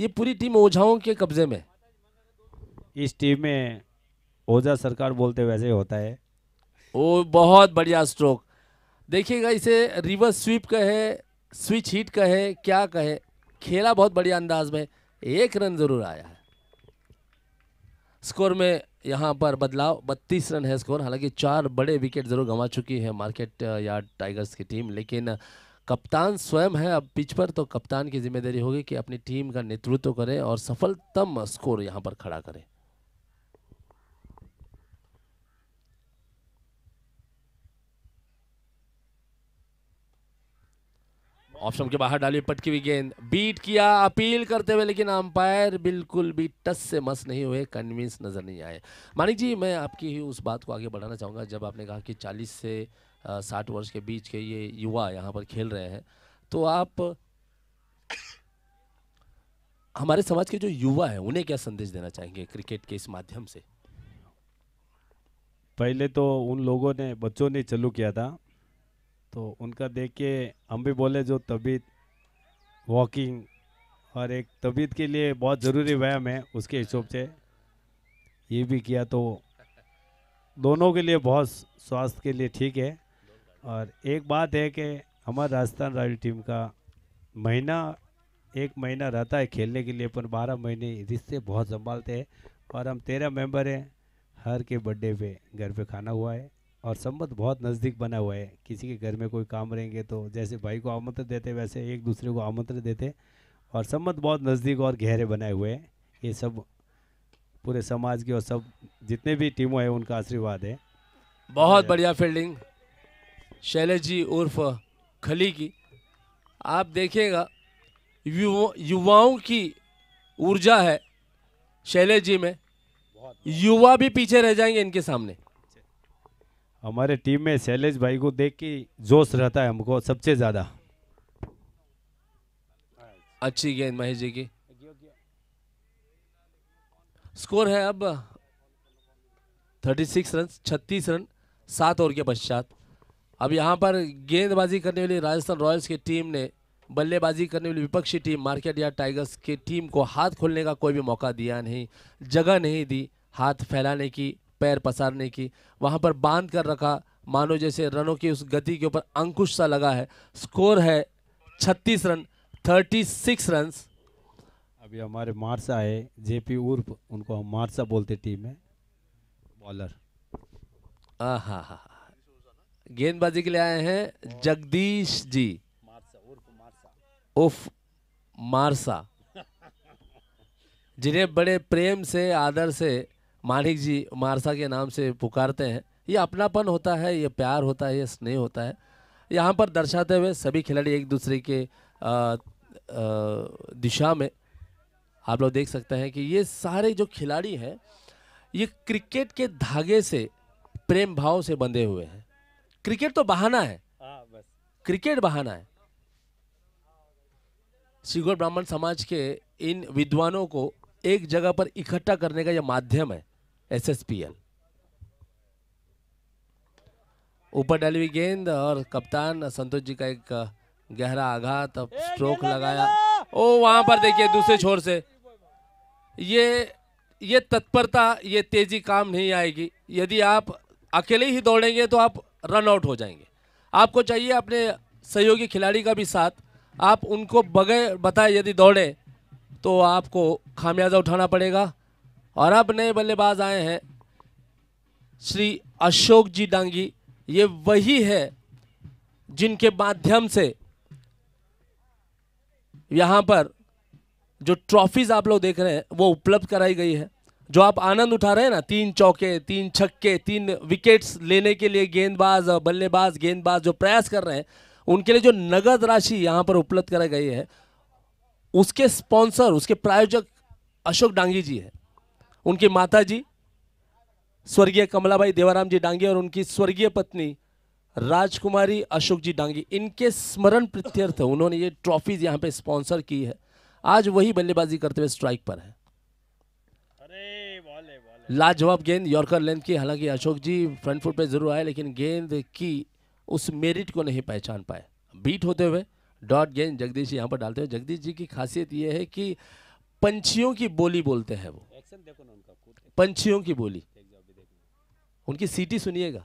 ये पूरी टीम ओझाओं के कब्जे में इस टीम में ओझा सरकार बोलते वैसे होता है वो बहुत बढ़िया स्ट्रोक देखिएगा इसे रिवर्स स्वीप कहे स्विच हिट कहे क्या कहे खेला बहुत बढ़िया अंदाज में एक रन जरूर आया है स्कोर में यहाँ पर बदलाव 32 रन है स्कोर हालांकि चार बड़े विकेट जरूर गंवा चुकी है मार्केट यार्ड टाइगर्स की टीम लेकिन कप्तान स्वयं है अब पिच पर तो कप्तान की जिम्मेदारी होगी कि अपनी टीम का नेतृत्व करें और सफलतम स्कोर यहाँ पर खड़ा करें ऑप्शन के बाहर डाली पटकी हुई गेंद बीट किया अपील करते हुए लेकिन अंपायर बिल्कुल भी टस से मस नहीं हुए कन्विंस नज़र नहीं आए मानिक जी मैं आपकी ही उस बात को आगे बढ़ाना चाहूँगा जब आपने कहा कि चालीस से साठ वर्ष के बीच के ये युवा यहाँ पर खेल रहे हैं तो आप हमारे समाज के जो युवा हैं उन्हें क्या संदेश देना चाहेंगे क्रिकेट के इस माध्यम से पहले तो उन लोगों ने बच्चों ने चालू किया था तो उनका देख के हम भी बोले जो तबीयत वॉकिंग और एक तबीयत के लिए बहुत ज़रूरी व्यायाम है उसके हिसाब से ये भी किया तो दोनों के लिए बहुत स्वास्थ्य के लिए ठीक है और एक बात है कि हमारा राजस्थान रॉयल टीम का महीना एक महीना रहता है खेलने के लिए पर बारह महीने रिश्ते बहुत संभालते हैं और हम तेरह मेंबर हैं हर के बर्थडे पे घर पे खाना हुआ है और संबंध बहुत नज़दीक बना हुआ है किसी के घर में कोई काम रहेंगे तो जैसे भाई को आमंत्रण देते वैसे एक दूसरे को आमंत्रण देते और संबंध बहुत नज़दीक और गहरे बनाए हुए हैं ये सब पूरे समाज के और सब जितने भी टीमों हैं उनका आशीर्वाद है बहुत बढ़िया फील्डिंग शैलेश जी उर्फ खली की आप देखिएगा युवाओं की ऊर्जा है शैलेश जी में युवा भी पीछे रह जाएंगे इनके सामने हमारे टीम में शैलेश भाई को देख के जोश रहता है हमको सबसे ज़्यादा अच्छी गेंद महेश जी की स्कोर है अब 36 रन 36 रन सात ओवर के पश्चात अब यहाँ पर गेंदबाजी करने वाली राजस्थान रॉयल्स की टीम ने बल्लेबाजी करने वाली विपक्षी टीम मार्केट या टाइगर्स की टीम को हाथ खोलने का कोई भी मौका दिया नहीं जगह नहीं दी हाथ फैलाने की पैर पसारने की वहाँ पर बांध कर रखा मानो जैसे रनों की उस गति के ऊपर अंकुश सा लगा है स्कोर है छत्तीस रन थर्टी सिक्स रन अभी हमारे मारसा है जेपी उर्फ उनको हम मारसा बोलते टीम में बॉलर हाँ हाँ हाँ गेंदबाजी के लिए आए हैं जगदीश जी उर्फ मारसा जिन्हें बड़े प्रेम से आदर से मालिक जी मारसा के नाम से पुकारते हैं ये अपनापन होता है ये प्यार होता है ये स्नेह होता है यहाँ पर दर्शाते हुए सभी खिलाड़ी एक दूसरे के आ, आ, दिशा में आप लोग देख सकते हैं कि ये सारे जो खिलाड़ी हैं ये क्रिकेट के धागे से प्रेम भाव से बंधे हुए हैं क्रिकेट तो बहाना है क्रिकेट बहाना है सिगोर ब्राह्मण समाज के इन विद्वानों को एक जगह पर इकट्ठा करने का यह माध्यम है एसएसपीएल ऊपर डलवी गेंद और कप्तान संतोष जी का एक गहरा आघात स्ट्रोक लगाया ओ वहां पर देखिए दूसरे छोर से ये ये तत्परता ये तेजी काम नहीं आएगी यदि आप अकेले ही दौड़ेंगे तो आप रन आउट हो जाएंगे आपको चाहिए अपने सहयोगी खिलाड़ी का भी साथ आप उनको बगैर बताए यदि दौड़े तो आपको खामियाजा उठाना पड़ेगा और अब नए बल्लेबाज आए हैं श्री अशोक जी डांगी ये वही है जिनके माध्यम से यहाँ पर जो ट्रॉफीज आप लोग देख रहे हैं वो उपलब्ध कराई गई है जो आप आनंद उठा रहे हैं ना तीन चौके तीन छक्के तीन विकेट्स लेने के लिए गेंदबाज बल्लेबाज गेंदबाज जो प्रयास कर रहे हैं उनके लिए जो नगद राशि यहाँ पर उपलब्ध कराई गई है उसके स्पॉन्सर उसके प्रायोजक अशोक डांगी जी है उनकी माता जी स्वर्गीय कमलाबाई देवाराम जी डांगी और उनकी स्वर्गीय पत्नी राजकुमारी अशोक जी डांगी इनके स्मरण प्रत्यर्थ उन्होंने ये ट्रॉफीज यहाँ पे स्पॉन्सर की है आज वही बल्लेबाजी करते हुए स्ट्राइक पर है लाजवाब गेंद यॉर्कर लेंथ की हालांकि अशोक जी फ्रंट फुट पे जरूर आए लेकिन गेंद की उस मेरिट को नहीं पहचान पाए बीट होते हुए डॉट गेंद जगदीश यहाँ पर डालते हुए जगदीश जी की खासियत ये है कि पंछियों की बोली बोलते हैं वो पंछियों की बोली उनकी सीटी सुनिएगा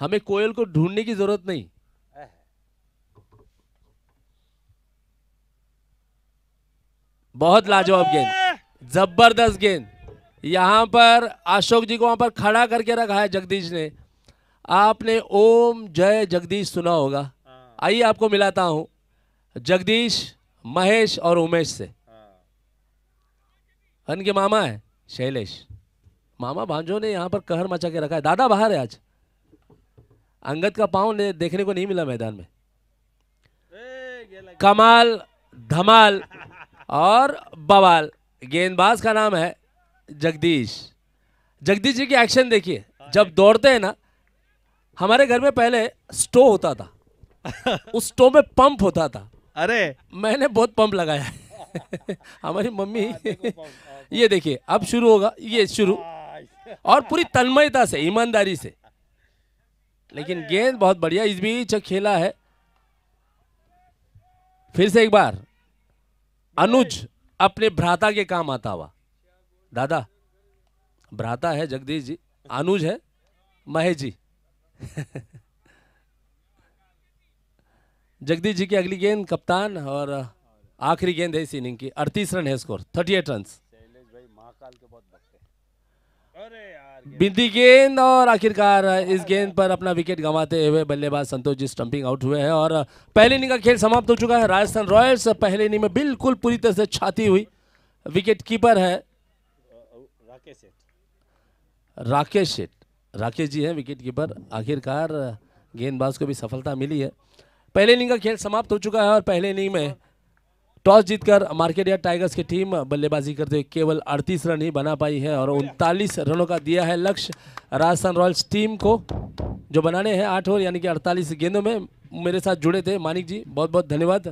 हमें कोयल को ढूंढने की जरूरत नहीं बहुत लाजवाब गेंद जबरदस्त गेंद यहां पर अशोक जी को वहां पर खड़ा करके रखा है जगदीश ने आपने ओम जय जगदीश सुना होगा हाँ। आइए आपको मिलाता हूं जगदीश महेश और उमेश से हन के मामा है शैलेश मामा भांजो ने यहाँ पर कहर मचा के रखा है दादा बाहर है आज अंगद का पाँव देखने को नहीं मिला मैदान में कमाल धमाल और बवाल गेंदबाज का नाम है जगदीश जगदीश जी की एक्शन देखिए जब दौड़ते हैं ना हमारे घर में पहले स्टो होता था उस स्टो में पंप होता था अरे मैंने बहुत पंप लगाया हमारी मम्मी हाँ, ये देखिए अब शुरू होगा ये शुरू और पूरी तन्मयता से ईमानदारी से लेकिन गेंद बहुत बढ़िया इस बीच खेला है फिर से एक बार अनुज अपने भ्राता के काम आता हुआ दादा भ्राता है जगदीश जी अनुज है महेश जी जगदीश जी की अगली गेंद कप्तान और आखिरी गेंद है इस इनिंग की अड़तीस रन है स्कोर थर्टी एट रन साल के बहुत वक्त है बिंदी गेंद और आखिरकार इस गेंद पर अपना विकेट गंवाते हुए बल्लेबाज संतोष जी स्टंपिंग आउट हुए हैं और पहले इनिंग का खेल समाप्त हो चुका है राजस्थान रॉयल्स पहले इनिंग में बिल्कुल पूरी तरह से छाती हुई विकेट कीपर है राकेश राकेश शेठ राकेश जी हैं विकेट कीपर आखिरकार गेंदबाज को भी सफलता मिली है पहले इनिंग का खेल समाप्त हो चुका है और पहले इनिंग में टॉस जीतकर मार्केट या टाइगर्स की टीम बल्लेबाजी करते हुए केवल 38 रन ही बना पाई है और उनतालीस रनों का दिया है लक्ष्य राजस्थान रॉयल्स टीम को जो बनाने हैं आठ ओवर यानी कि 48 गेंदों में मेरे साथ जुड़े थे मानिक जी बहुत बहुत धन्यवाद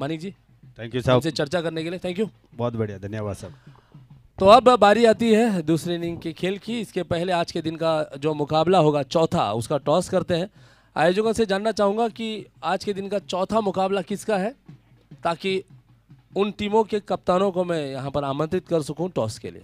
मानिक जी थैंक यू साहब चर्चा करने के लिए थैंक यू बहुत बढ़िया धन्यवाद साहब तो अब बारी आती है दूसरी इनिंग के खेल की इसके पहले आज के दिन का जो मुकाबला होगा चौथा उसका टॉस करते हैं आयोजकों से जानना चाहूँगा कि आज के दिन का चौथा मुकाबला किसका है ताकि उन टीमों के कप्तानों को मैं यहाँ पर आमंत्रित कर सकूँ टॉस के लिए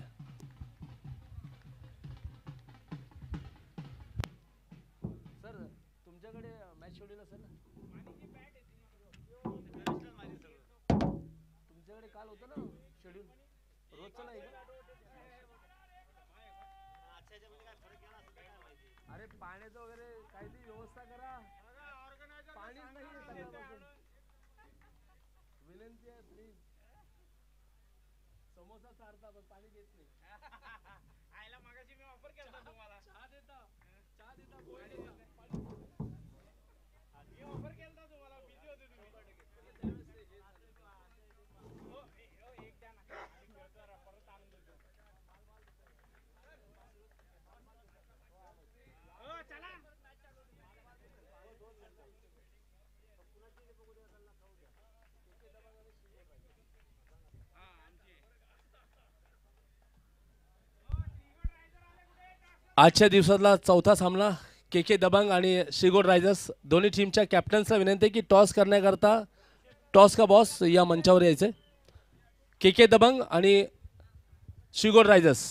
आजच्या दिवसातला चौथा सामना के के दबंग आणि शिगोड रायझर्स दोन्ही टीमच्या कॅप्टन्सला विनंती आहे की टॉस करण्याकरता टॉस का बॉस या मंचावर यायचं के के दबंग आणि शिगोड रायझर्स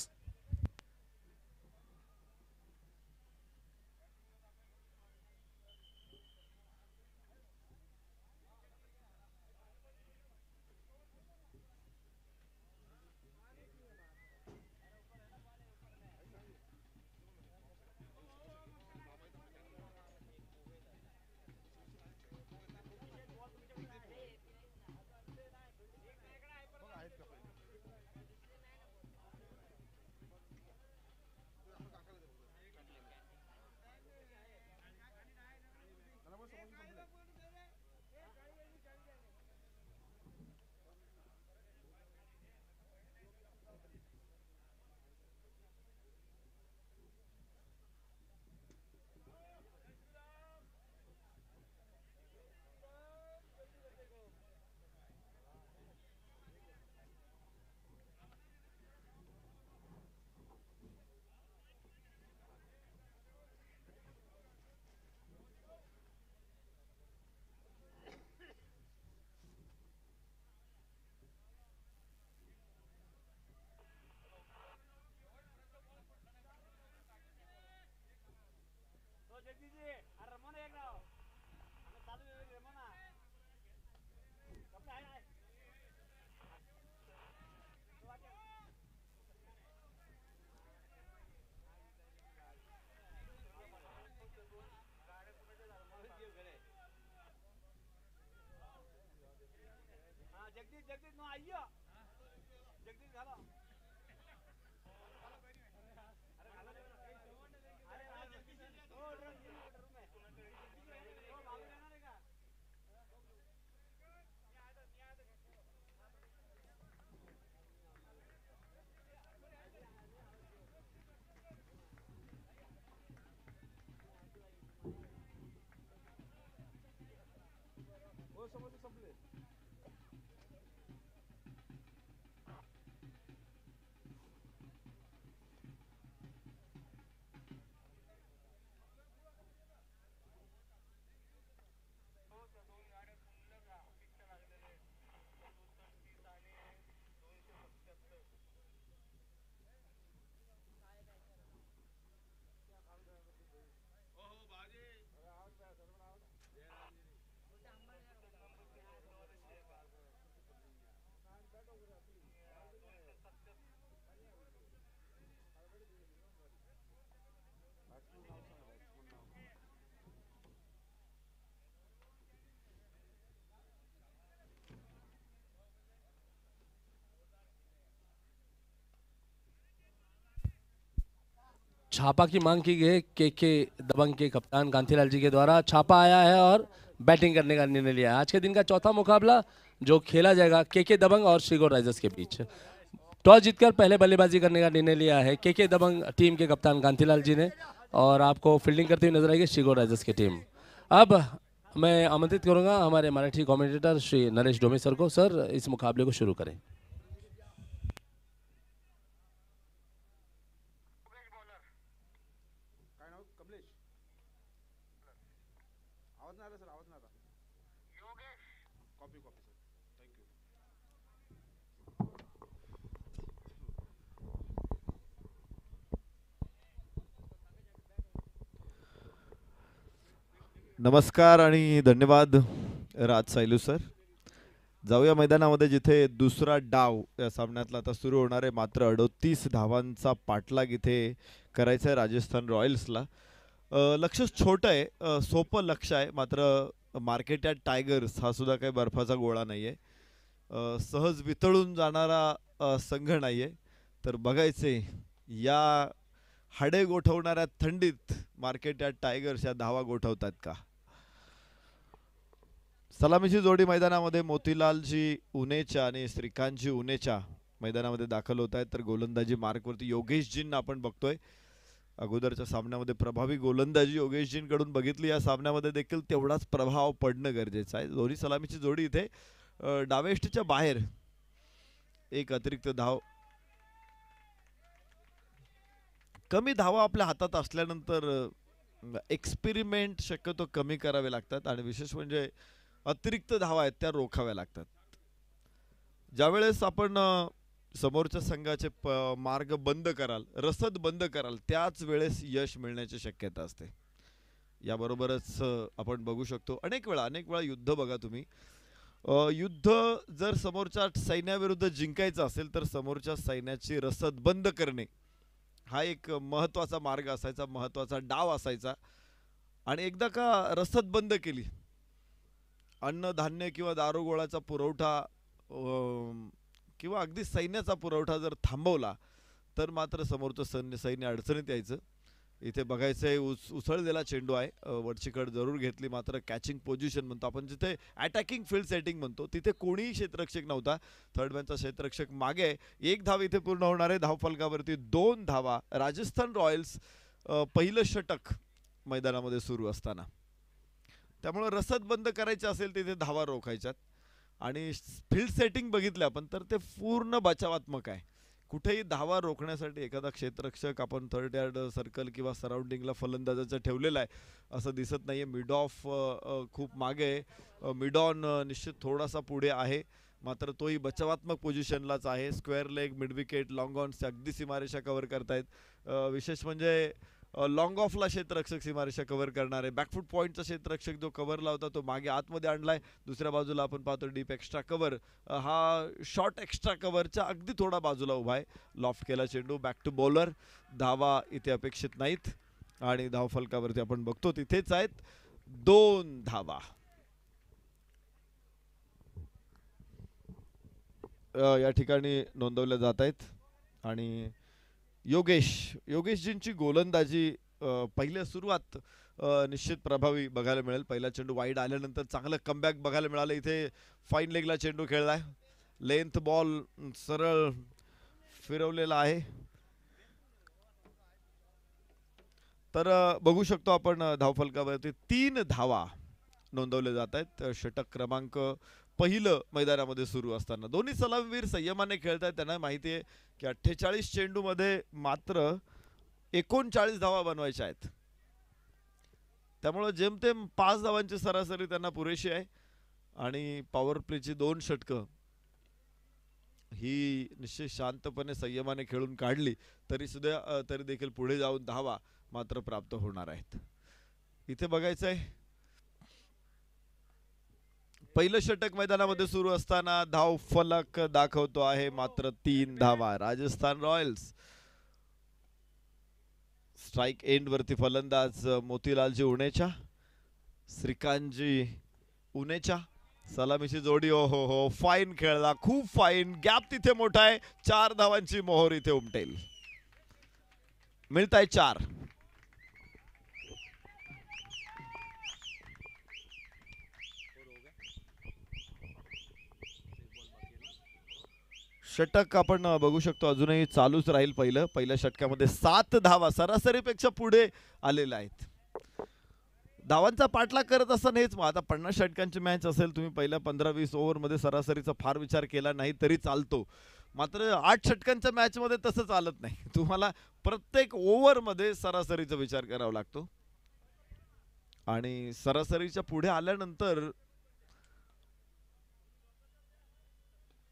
छापा की मांग की गई के के दबंग के कप्तान गांधीलाल जी के द्वारा छापा आया है और बैटिंग करने का निर्णय लिया है आज के दिन का चौथा मुकाबला जो खेला जाएगा के के दबंग और श्रीगोर राइजर्स के बीच टॉस जीतकर पहले बल्लेबाजी करने का निर्णय लिया है के के दबंग टीम के कप्तान गांधीलाल जी ने और आपको फील्डिंग करती हुई नजर आएगी श्रीगोर राइजर्स की टीम अब मैं आमंत्रित करूंगा हमारे मराठी कॉमेंटेटर श्री नरेश डोमे सर को सर इस मुकाबले को शुरू करें नमस्कार आणि धन्यवाद राज सायलू सर जाऊया मैदानामध्ये जिथे दुसरा डाव या सामन्यातला आता सुरू होणार आहे मात्र अडोतीस धावांचा पाठलाग इथे करायचा आहे राजस्थान रॉयल्सला लक्ष छोटं आहे सोपं लक्ष आहे मात्र मार्केट या टायगर्स हा सुद्धा काही बर्फाचा गोळा नाही आहे सहज वितळून जाणारा संघ नाही आहे तर बघायचे या हाडे गोठवणाऱ्या थंडीत मार्केट या टायगर्स या धावा गोठवतात का सलामीची जोडी मैदानामध्ये मोतीलालजी उनेचा आणि श्रीकांतजी उनेचा मैदानामध्ये दाखल होत आहेत तर गोलंदाजी मार्कवरती योगेशजींना आपण बघतोय अगोदरच्या सामन्यामध्ये प्रभावी गोलंदाजी योगेशजींकडून बघितली या सामन्यामध्ये देखील तेवढाच प्रभाव पडणं गरजेचं आहे दोन्ही सलामीची जोडी इथे डावेस्टच्या बाहेर एक अतिरिक्त धाव कमी धावा आपल्या हातात असल्यानंतर एक्सपेरिमेंट शक्यतो कमी करावे लागतात आणि विशेष म्हणजे अतिरिक्त धावा आहेत त्या रोखाव्या लागतात ज्यावेळेस आपण समोरच्या संघाचे मार्ग बंद कराल रसद बंद कराल त्याच वेळेस यश मिळण्याची शक्यता असते याबरोबरच आपण बघू शकतो अनेक वेळा अनेक वेळा युद्ध बघा तुम्ही युद्ध जर समोरच्या सैन्याविरुद्ध जिंकायचं असेल तर समोरच्या सैन्याची रसद बंद करणे हा एक महत्त्वाचा मार्ग असायचा महत्त्वाचा डाव असायचा आणि एकदा का रसद बंद केली अन्नधान्य किंवा दारुगोळाचा पुरवठा किंवा अगदी सैन्याचा पुरवठा जर थांबवला तर मात्र समोरचं सैन्य सैन्य अडचणीत यायचं इथे बघायचं उसळलेला चेंडू आहे वडचीकड जरूर घेतली मात्र कॅचिंग पोझिशन म्हणतो आपण जिथे अटॅकिंग फील्ड सेटिंग म्हणतो तिथे कोणीही क्षेत्ररक्षक नव्हता थर्डमॅनचा क्षेत्ररक्षक मागे एक धाव इथे पूर्ण होणार आहे धावफलकावरती दोन धावा राजस्थान रॉयल्स पहिलं षटक मैदानामध्ये सुरू असताना त्यामुळं रसद बंद करायची असेल तिथे धावा रोखायच्यात आणि फील्ड सेटिंग बघितलं आपण तर ते पूर्ण बचावात्मक आहे कुठेही धावा रोखण्यासाठी एखादा क्षेत्ररक्षक आपण थर्ड यार्ड सर्कल किंवा सराउंडिंगला फलंदाजाचं ठेवलेलं आहे असं दिसत नाही आहे मिड ऑफ खूप मागे मिड ऑन निश्चित थोडासा पुढे आहे मात्र तोही बचावात्मक पोझिशनलाच आहे square leg midwicket long ons अगदी सीमारेषा कव्हर करतायत विशेष म्हणजे लॉंग ऑफला क्षेत्ररक्षक सीमारेषा कव्हर करणार आहे बॅकफूट पॉईंटचा क्षेत्ररक्षक जो ला होता तो मागे आतमध्ये आणलाय दुसऱ्या बाजूला आपण पाहतो डीप एक्स्ट्रा कव्हर हा शॉर्ट एक्स्ट्रा कव्हरच्या अगदी थोडा बाजूला उभा आहे लॉफ्ट केला चेंडू बॅक टू बॉलर धावा इथे अपेक्षित नाहीत आणि फलकावरती आपण बघतो तिथेच आहेत दोन धावा या ठिकाणी नोंदवल्या जात आहेत आणि योगेश योगेशजींची गोलंदाजी पहिल्या सुरुवात निश्चित प्रभावी बघायला मिळेल पहिला चेंडू वाईड आल्यानंतर चांगलं कमबॅक बघायला मिळालं इथे फाईन लेगला चेंडू खेळला लेंथ बॉल सरळ फिरवलेला आहे तर बघू शकतो आपण धावफलकावरती तीन धावा नोंदवले जात आहेत षटक क्रमांक पहिलं मैदानामध्ये सुरू असताना दोन्ही सलामवीर संयमाने खेळत आहेत त्यांना माहिती आहे की अठ्ठेचाळीस चेंडूमध्ये मात्र एकोणचाळीस धावा बनवायच्या आहेत त्यामुळं जेमतेम पाच धावांची सरासरी त्यांना पुरेशी आहे आणि पॉवर प्लेची दोन षटकं ही निश्चित शांतपणे संयमाने खेळून काढली तरी सुद्धा तरी देखील पुढे जाऊन धावा मात्र प्राप्त होणार आहेत इथे बघायचं आहे पहिलं षटक मैदानामध्ये सुरू असताना धाव फलक दाखवतो आहे मात्र तीन धावा राजस्थान रॉयल्स स्ट्राईक एंड वरती फलंदाज मोतीलालजी उणेच्या श्रीकांतजी उनेच्या सलामीची जोडी ओहो हो हो फाईन खेळला खूप फाईन गॅप तिथे मोठा आहे चार धावांची मोहोर इथे उमटेल मिळत आहे चार षटक आपण बघू शकतो अजूनही चालूच राहील पहिलं पहिल्या षटकामध्ये सात धावा सरासरीपेक्षा पुढे आलेल्या आहेत धावांचा पाठलाग करत असताना हेच मग आता पन्नास षटकांची मॅच असेल तुम्ही पहिल्या पंधरा वीस ओव्हरमध्ये सरासरीचा फार विचार केला नाही तरी चालतो मात्र आठ षटकांच्या मॅचमध्ये तसं चालत नाही तुम्हाला प्रत्येक ओव्हरमध्ये सरासरीचा विचार करावा लागतो आणि सरासरीच्या पुढे आल्यानंतर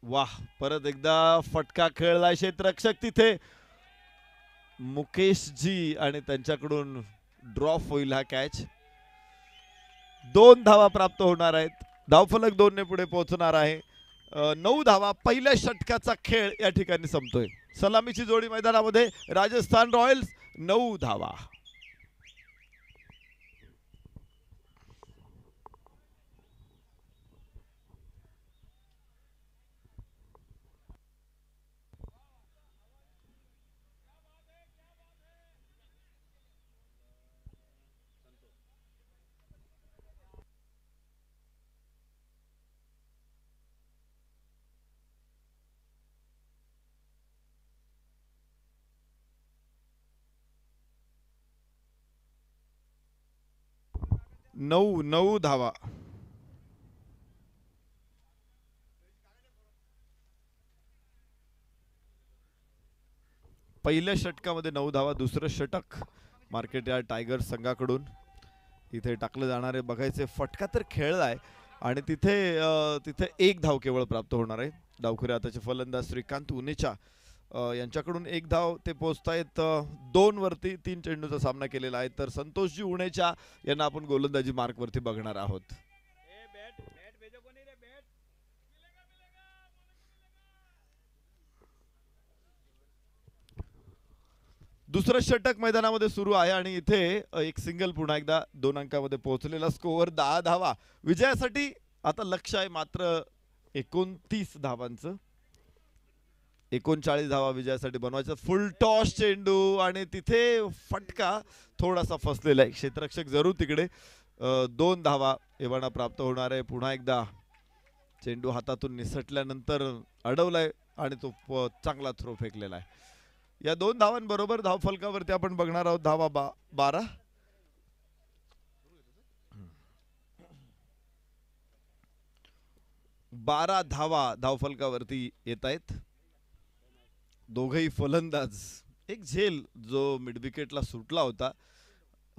वाह परत एकदा फटका खेळला क्षेत्ररक्षक तिथे मुकेश जी आणि त्यांच्याकडून ड्रॉप होईल हा कॅच दोन धावा प्राप्त होणार आहेत धावफलक दोन ने पुढे पोहोचणार आहे नऊ धावा पहिल्या षटकाचा खेळ या ठिकाणी संपतोय सलामीची जोडी मैदानामध्ये राजस्थान रॉयल्स नऊ धावा नऊ नऊ धावा पहिल्या षटकामध्ये नऊ धावा दुसरं षटक मार्केट या टायगर संघाकडून इथे टाकलं जाणारे बघायचे फटका तर खेळलाय आणि तिथे तिथे एक धाव केवळ प्राप्त होणार आहे डावखुऱ्या आताचे फलंदाज श्रीकांत उनेचा यांच्याकडून एक धाव ते पोचतायत वरती तीन चेंडूचा सामना केलेला आहे तर संतोषजी उणेच्या यांना आपण गोलंदाजी मार्कवरती बघणार आहोत दुसरं षटक मैदानामध्ये सुरू आहे आणि इथे एक सिंगल पुन्हा एकदा दोन अंकामध्ये पोहोचलेला स्कोअर दहा धावा विजयासाठी आता लक्ष आहे मात्र एकोणतीस धावांचं एकोणचाळीस धावा विजयासाठी बनवायचा फुल टॉस चेंडू आणि तिथे फटका थोडासा फसलेला आहे क्षेत्रक्षक जरूर तिकडे दोन धावा एव्हाना प्राप्त होणार आहे पुन्हा एकदा चेंडू हातातून निसटल्यानंतर अडवलाय आणि तो चांगला थ्रो फेकलेला आहे या दोन धावांबरोबर फलकावरती आपण बघणार आहोत धावा बा बारा बारा धावा धावफलकावरती येत आहेत दोघही फलंदाज एक झेल जो मिडविकेटला सुटला होता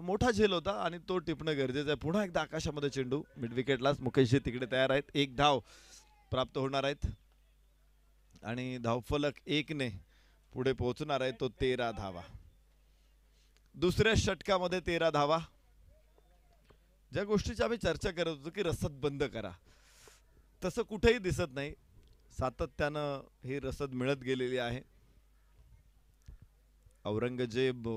मोठा झेल होता आणि तो टिपणं गरजेचं आहे पुन्हा एकदा आकाशामध्ये चेंडू मिडविकेटलाच मुकेशजी तिकडे तयार आहेत एक धाव प्राप्त होणार आहेत आणि धावफलक एकने पुढे पोहोचणार आहे तो तेरा धावा दुसऱ्या षटकामध्ये तेरा धावा ज्या गोष्टीची आम्ही चर्चा करत होतो की रसद बंद करा तसं कुठेही दिसत नाही सातत्यानं ही रसद मिळत गेलेली आहे औरंगजेब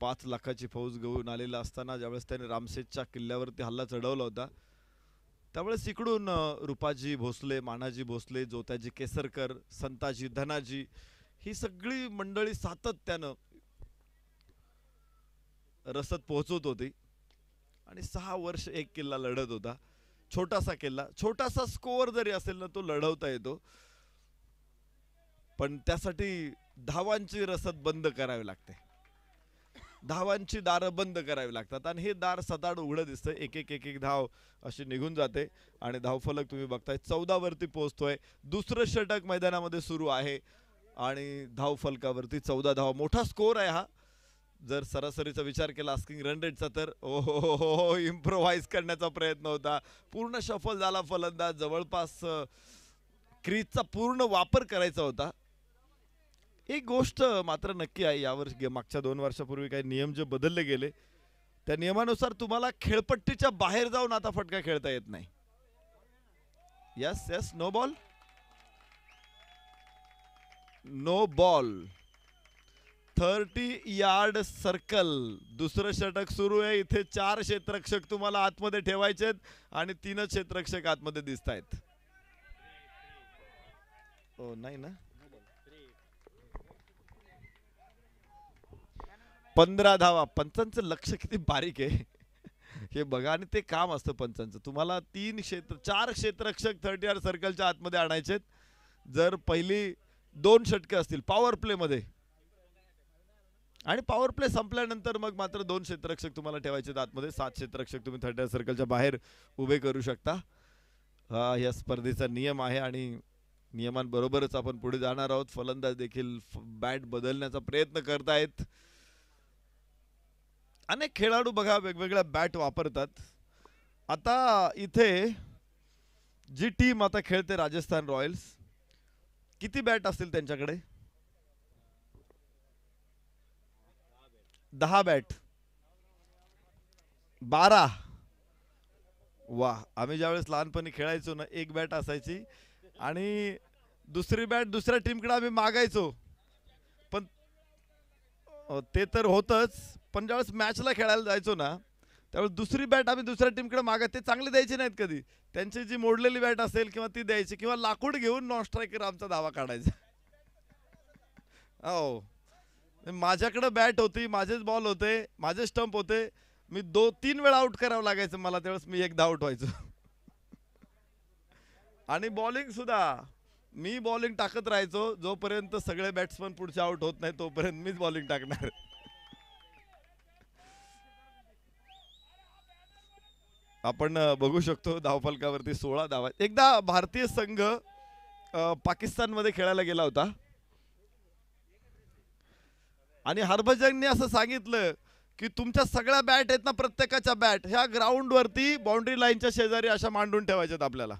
पाच लाखाची फौज घेऊन आलेला असताना ज्यावेळेस त्याने रामसेटच्या किल्ल्यावरती हल्ला चढवला होता त्यावेळेस इकडून रुपाजी भोसले मानाजी भोसले जोत्याजी केसरकर संताजी धनाजी ही सगळी मंडळी सातत्यानं रसत पोहोचवत होती आणि सहा वर्ष एक किल्ला लढत होता छोटासा किल्ला छोटासा स्कोअर जरी असेल ना तो लढवता येतो पण त्यासाठी धावांची रसद बंद करावी लागते धावांची दार बंद करावी लागतात आणि हे दार सताड उघड दिसतं एक एक एक एक धाव अशी निघून जाते आणि धावफलक तुम्ही बघताय चौदावरती पोहोचतोय दुसरं षटक मैदानामध्ये सुरू आहे आणि धावफलकावरती चौदा धाव मोठा स्कोर आहे हा जर सरासरीचा विचार केला आस्किंग रन रेटचा तर ओ हो इम्प्रोव्हाइज करण्याचा प्रयत्न होता पूर्ण सफल झाला फलंदाज जवळपास क्रीजचा पूर्ण वापर करायचा होता एक गोष्ट मात्र नक्की आहे यावर मागच्या दोन वर्षापूर्वी काही नियम जे बदलले गेले त्या नियमानुसार तुम्हाला खेळपट्टीच्या बाहेर जाऊन आता फटका खेळता येत नाही yes yes no ball no ball thirty yard circle दुसरं षटक सुरू आहे इथे चार क्षेत्रक्षक तुम्हाला आतमध्ये ठेवायचे आहेत आणि तीनच क्षेत्रक्षक आतमध्ये दिसत आहेत ओ oh, नाही ना पंधरा धावा पंचांचं लक्ष किती बारीक आहे हे बघा आणि ते काम असतं पंचांचं तुम्हाला तीन क्षेत्र चार क्षेत्ररक्षक थर्टी आर सर्कलच्या आतमध्ये आणायचे जर पहिली दोन षटके असतील पॉवर प्लेमध्ये आणि पॉवर प्ले संपल्यानंतर मग मात्र दोन क्षेत्ररक्षक तुम्हाला ठेवायचे आतमध्ये सात क्षेत्ररक्षक तुम्ही थर्टी आर सर्कलच्या बाहेर उभे करू शकता हा या स्पर्धेचा नियम आहे आणि नियमांबरोबरच आपण पुढे जाणार आहोत फलंदाज देखील बॅट बदलण्याचा प्रयत्न करतायत अनेक खेळाडू बघा वेगवेगळ्या बॅट वापरतात आता इथे जी टीम आता खेळते राजस्थान रॉयल्स किती बॅट असतील त्यांच्याकडे दहा बॅट बारा वा आम्ही ज्या वेळेस लहानपणी खेळायचो ना एक बॅट असायची आणि दुसरी बॅट दुसऱ्या टीमकडे आम्ही मागायचो पण ते तर होतच आपण ज्यावेळेस मॅचला खेळायला जायचो ना त्यावेळेस दुसरी बॅट आम्ही दुसऱ्या टीमकडे मागत ते चांगले द्यायचे नाहीत कधी त्यांची जी मोडलेली बॅट असेल किंवा ती द्यायची किंवा लाकूड घेऊन नॉन स्ट्रायकर आमचा धावा काढायचा हो माझ्याकडं बॅट होती माझेच बॉल होते माझे स्टंप होते मी दो तीन वेळा आउट करावं लागायचं मला त्यावेळेस मी एक धाव व्हायचो आणि बॉलिंग सुद्धा मी बॉलिंग टाकत राहायचो जोपर्यंत सगळे बॅट्समन पुढचे आउट होत नाही तोपर्यंत मीच बॉलिंग टाकणार आपण बघू शकतो धावफलकावरती सोळा धावा एकदा भारतीय संघ पाकिस्तानमध्ये खेळायला गेला होता आणि हरभजनने असं सांगितलं की तुमच्या सगळ्या बॅट आहेत ना प्रत्येकाच्या बॅट ह्या ग्राउंडवरती बाउंड्री लाईनच्या शेजारी अशा मांडून ठेवायच्यात आपल्याला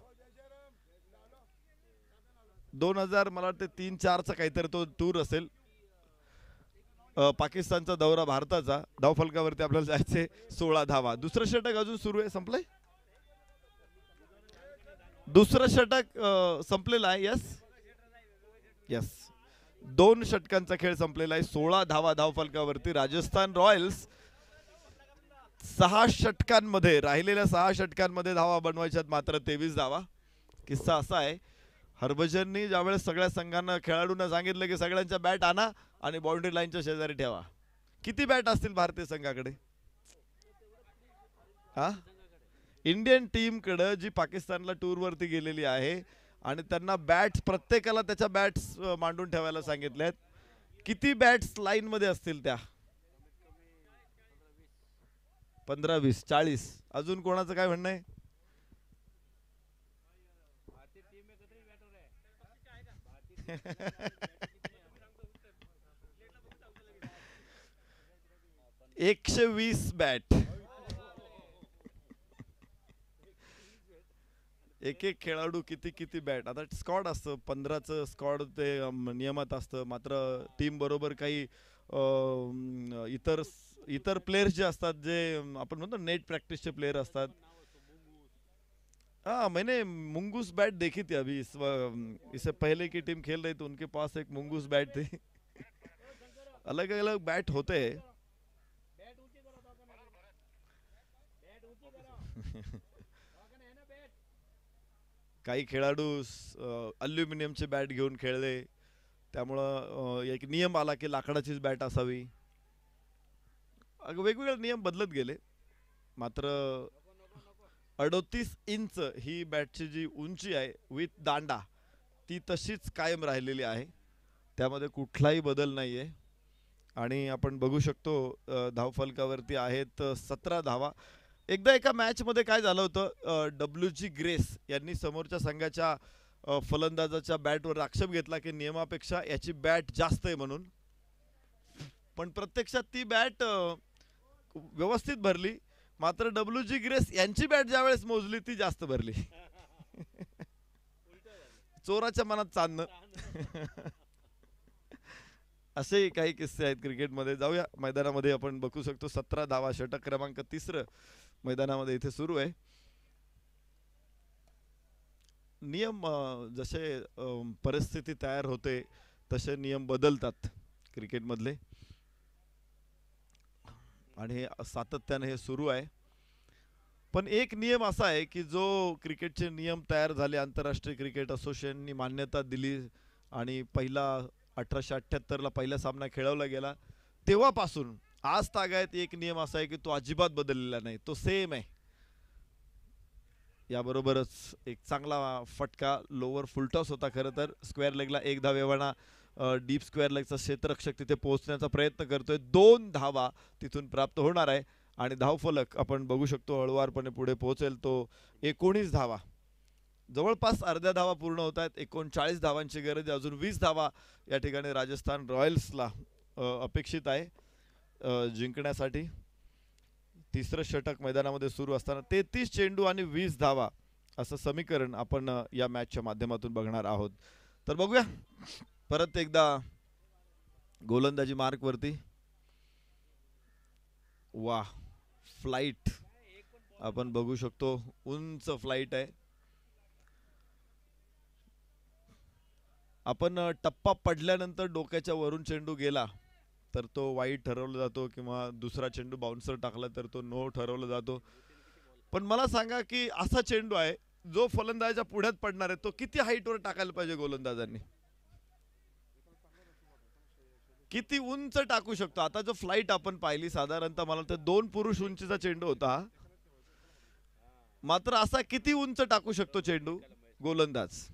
दोन हजार मला वाटतं तीन चारचा काहीतरी तो टूर असेल पाकिस्तानचा दौरा भारताचा धावफलकावरती आपल्याला जायचे सोळा धावा दुसरं षटक अजून सुरू आहे संपलंय दुसरं षटक संपलेला आहे यस यस दोन षटकांचा खेळ संपलेला आहे सोळा धावा धावफलकावरती राजस्थान रॉयल्स सहा षटकांमध्ये राहिलेल्या सहा षटकांमध्ये धावा बनवायच्यात मात्र तेवीस धावा किस्सा असा आहे हरभजननी ज्यावेळेस सगळ्या संघांना खेळाडूंना सांगितलं की सगळ्यांच्या बॅट आणा आणि बाउंड्री लाईनच्या शेजारी ठेवा किती बॅट असतील भारतीय संघाकडे हा इंडियन टीमकडं जी पाकिस्तानला टूरवरती गेलेली आहे आणि त्यांना बॅट्स प्रत्येकाला त्याच्या बॅट्स मांडून ठेवायला सांगितले किती बॅट्स मध्ये असतील त्या पंधरा वीस चाळीस अजून कोणाचं काय म्हणणं आहे एकशे वीस बॅट एक एक खेळाडू किती किती बॅट आता स्कॉड असतं पंधराच स्कॉड ते नियमात असतं मात्र टीम बरोबर काही इतर इतर प्लेयर्स जे असतात जे आपण म्हणतो नेट प्रॅक्टिसचे प्लेयर असतात हाँ मैंने मुंगूस बैट देखी थी अभी इस इससे पहले की टीम खेल रही थी उनके पास एक मुंगूस बैट थी अलग अलग बैट होते हैं काही खेळाडू अल्युमिनियमचे बॅट घेऊन खेळले त्यामुळं एक नियम आला की लाकडाचीच बॅट असावी वेगवेगळे नियम बदलत गेले मात्र अडोतीस इंच ही बॅटची जी उंची आहे विथ दांडा ती तशीच कायम राहिलेली आहे त्यामध्ये कुठलाही बदल नाही आहे आणि आपण बघू शकतो धावफलकावरती आहेत सतरा धावा एकदा एका मॅचमध्ये काय झालं होतं डब्ल्यू जी ग्रेस यांनी समोरच्या संघाच्या फलंदाजाच्या बॅटवर आक्षेप घेतला की नियमापेक्षा याची बॅट जास्त आहे म्हणून पण प्रत्यक्षात ती बॅट व्यवस्थित भरली मात्र डब्ल्यू जी ग्रेस यांची बॅट ज्या वेळेस मोजली ती जास्त भरली चोराच्या मनात चांदणं असे काही किस्से आहेत क्रिकेटमध्ये जाऊया मैदानामध्ये आपण बघू शकतो सतरा दहावा षटक क्रमांक तिसरं मैदानामध्ये इथे सुरू आहे नियम जसे परिस्थिती तयार होते तसे नियम बदलतात क्रिकेटमधले आणि हे सातत्याने हे सुरू आहे पण एक नियम असा आहे की जो क्रिकेटचे नियम तयार झाले आंतरराष्ट्रीय क्रिकेट असोसिएशननी मान्यता दिली आणि पहिला अठराशे ला पहिला सामना खेळवला गेला तेव्हापासून आज तागायत एक नियम असा आहे की तो अजिबात बदललेला नाही तो सेम आहे याबरोबरच एक चांगला फटका लोवर फुलटॉस होता खरं तर स्क्वेअर लेगला एक धावेवाना डीप स्क्वेअर लेगचा क्षेत्ररक्षक तिथे पोहोचण्याचा प्रयत्न करतोय दोन धावा तिथून प्राप्त होणार आहे आणि धाव फलक आपण बघू शकतो हळुवारपणे पुढे पोहोचेल तो एकोणीस धावा जवळपास अर्ध्या धावा पूर्ण होत आहेत एकोणचाळीस धावांची गरज अजून वीस धावा या ठिकाणी राजस्थान रॉयल्सला अपेक्षित आहे जिंकण्यासाठी तिसरं षटक मैदानामध्ये सुरू असताना तेहतीस चेंडू आणि वीस धावा असं समीकरण आपण या मॅचच्या माध्यमातून बघणार आहोत तर बघूया परत एकदा गोलंदाजी मार्क वरती वा फ्लाईट आपण बघू शकतो उंच फ्लाईट आहे आपण टप्पा पडल्यानंतर डोक्याच्या वरून चेंडू गेला तर तो वाईट ठरवला जातो किंवा दुसरा चेंडू बाउन्सर टाकला तर तो नो ठरवला जातो पण मला सांगा की असा चेंडू आहे जो फलंदाजाच्या पुढ्यात पडणार आहे तो किती हाईटवर टाकायला पाहिजे गोलंदाजांनी किती उंच टाकू शकतो आता जो फ्लाईट आपण पाहिली साधारणतः मला तर दोन पुरुष उंचीचा चेंडू होता मात्र असा किती उंच टाकू शकतो चेंडू गोलंदाज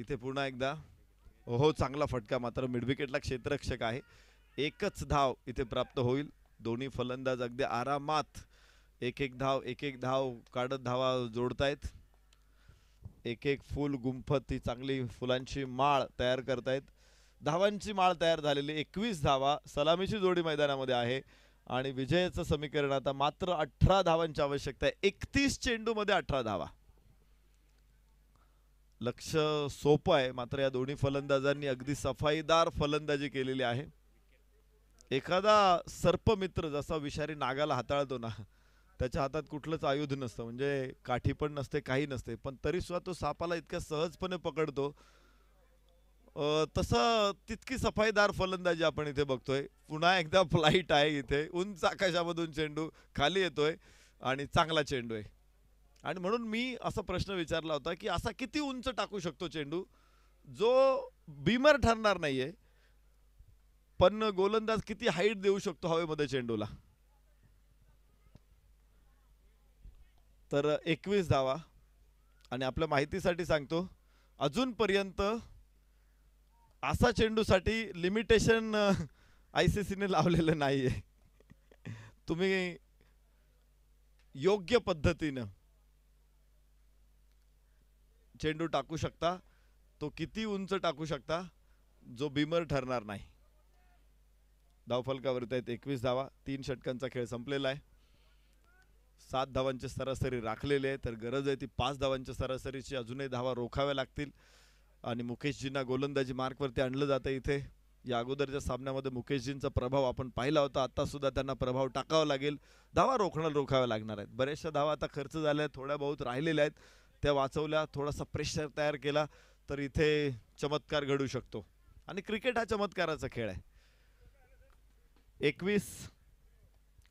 इथे पुन्हा एकदा हो चांगला फटका मात्र मिडविकेटला क्षेत्ररक्षक आहे एकच धाव इथे प्राप्त होईल दोन्ही फलंदाज अगदी आरामात एक एक धाव एक एक धाव काढत धावा जोडतायत एक एक फूल गुंफत ही चांगली फुलांची माळ तयार करतायत धावांची माळ तयार झालेली एकवीस धावा सलामीची जोडी मैदानामध्ये आहे आणि विजयाचं समीकरण आता मात्र अठरा धावांची आवश्यकता आहे एकतीस चेंडूमध्ये अठरा धावा लक्ष सोपं आहे मात्र या दोन्ही फलंदाजांनी अगदी सफाईदार फलंदाजी केलेली आहे एखादा सर्पमित्र जसा विषारी नागाला हाताळतो ना त्याच्या हातात कुठलंच आयुध नसतं म्हणजे काठी पण नसते काही नसते पण तरीसुद्धा तो सापाला इतक्या सहजपणे पकडतो तसं तितकी सफाईदार फलंदाजी आपण इथे बघतोय पुन्हा एकदा फ्लाईट आहे इथे उंच आकाशामधून चेंडू खाली येतोय आणि चांगला चेंडू आहे आणि म्हणून मी असा प्रश्न विचारला होता की असा किती उंच टाकू शकतो चेंडू जो बीमर ठरणार नाहीये पण गोलंदाज किती हाईट देऊ शकतो हवेमध्ये चेंडूला तर एकवीस धावा आणि आपल्या माहितीसाठी सांगतो अजूनपर्यंत असा चेंडूसाठी लिमिटेशन आय सी सीने लावलेलं नाही आहे तुम्ही योग्य पद्धतीनं चेंडू टाकू शकता तो किती उंच टाकू शकता जो बिमर ठरणार नाही धावफलकावरती आहेत एकवीस धावा तीन षटकांचा खेळ संपलेला आहे सात धावांचे सरासरी राखलेली आहे तर गरज आहे ती पाच धावांच्या सरासरीची अजूनही धावा रोखाव्या लागतील आणि मुकेशजींना गोलंदाजी मार्कवरती आणलं जातं इथे या अगोदरच्या सामन्यामध्ये मुकेशजींचा प्रभाव आपण पाहिला होता आत्तासुद्धा त्यांना प्रभाव टाकावा लागेल धावा रोखणं रोखाव्या लागणार आहेत बऱ्याचशा धावा आता खर्च झाल्या आहेत थोड्या बहुत राहिलेल्या आहेत त्या वाचवल्या थोडासा प्रेशर तयार केला तर इथे चमत्कार घडू शकतो आणि क्रिकेट हा चमत्काराचा खेळ आहे एकवीस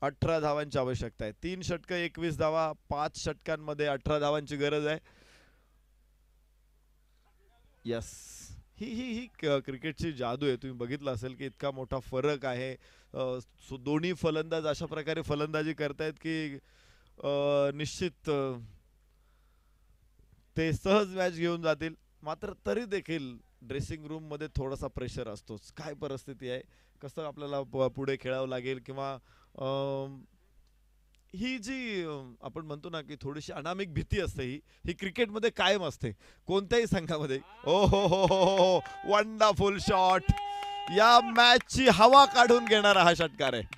अठरा धावांची आवश्यकता आहे तीन षटक एकवीस धावा पाच षटकांमध्ये अठरा धावांची गरज आहे यस ही ही ही क्रिकेटची जादू आहे तुम्ही बघितलं असेल की इतका मोठा फरक आहे दोन्ही फलंदाज अशा प्रकारे फलंदाजी करतायत की निश्चित ते सहज मॅच घेऊन जातील मात्र तरी देखील ड्रेसिंग रूम मध्ये थोडासा प्रेशर असतोच काय परिस्थिती आहे कसं आपल्याला पुढे खेळावं लागेल किंवा ही जी आपण म्हणतो ना की थोडीशी अनामिक भीती असते ही ही क्रिकेटमध्ये कायम असते कोणत्याही संघामध्ये ओ हो हो हो हो वंडरफुल हो. शॉट या मॅचची हवा काढून घेणारा हा षटकार आहे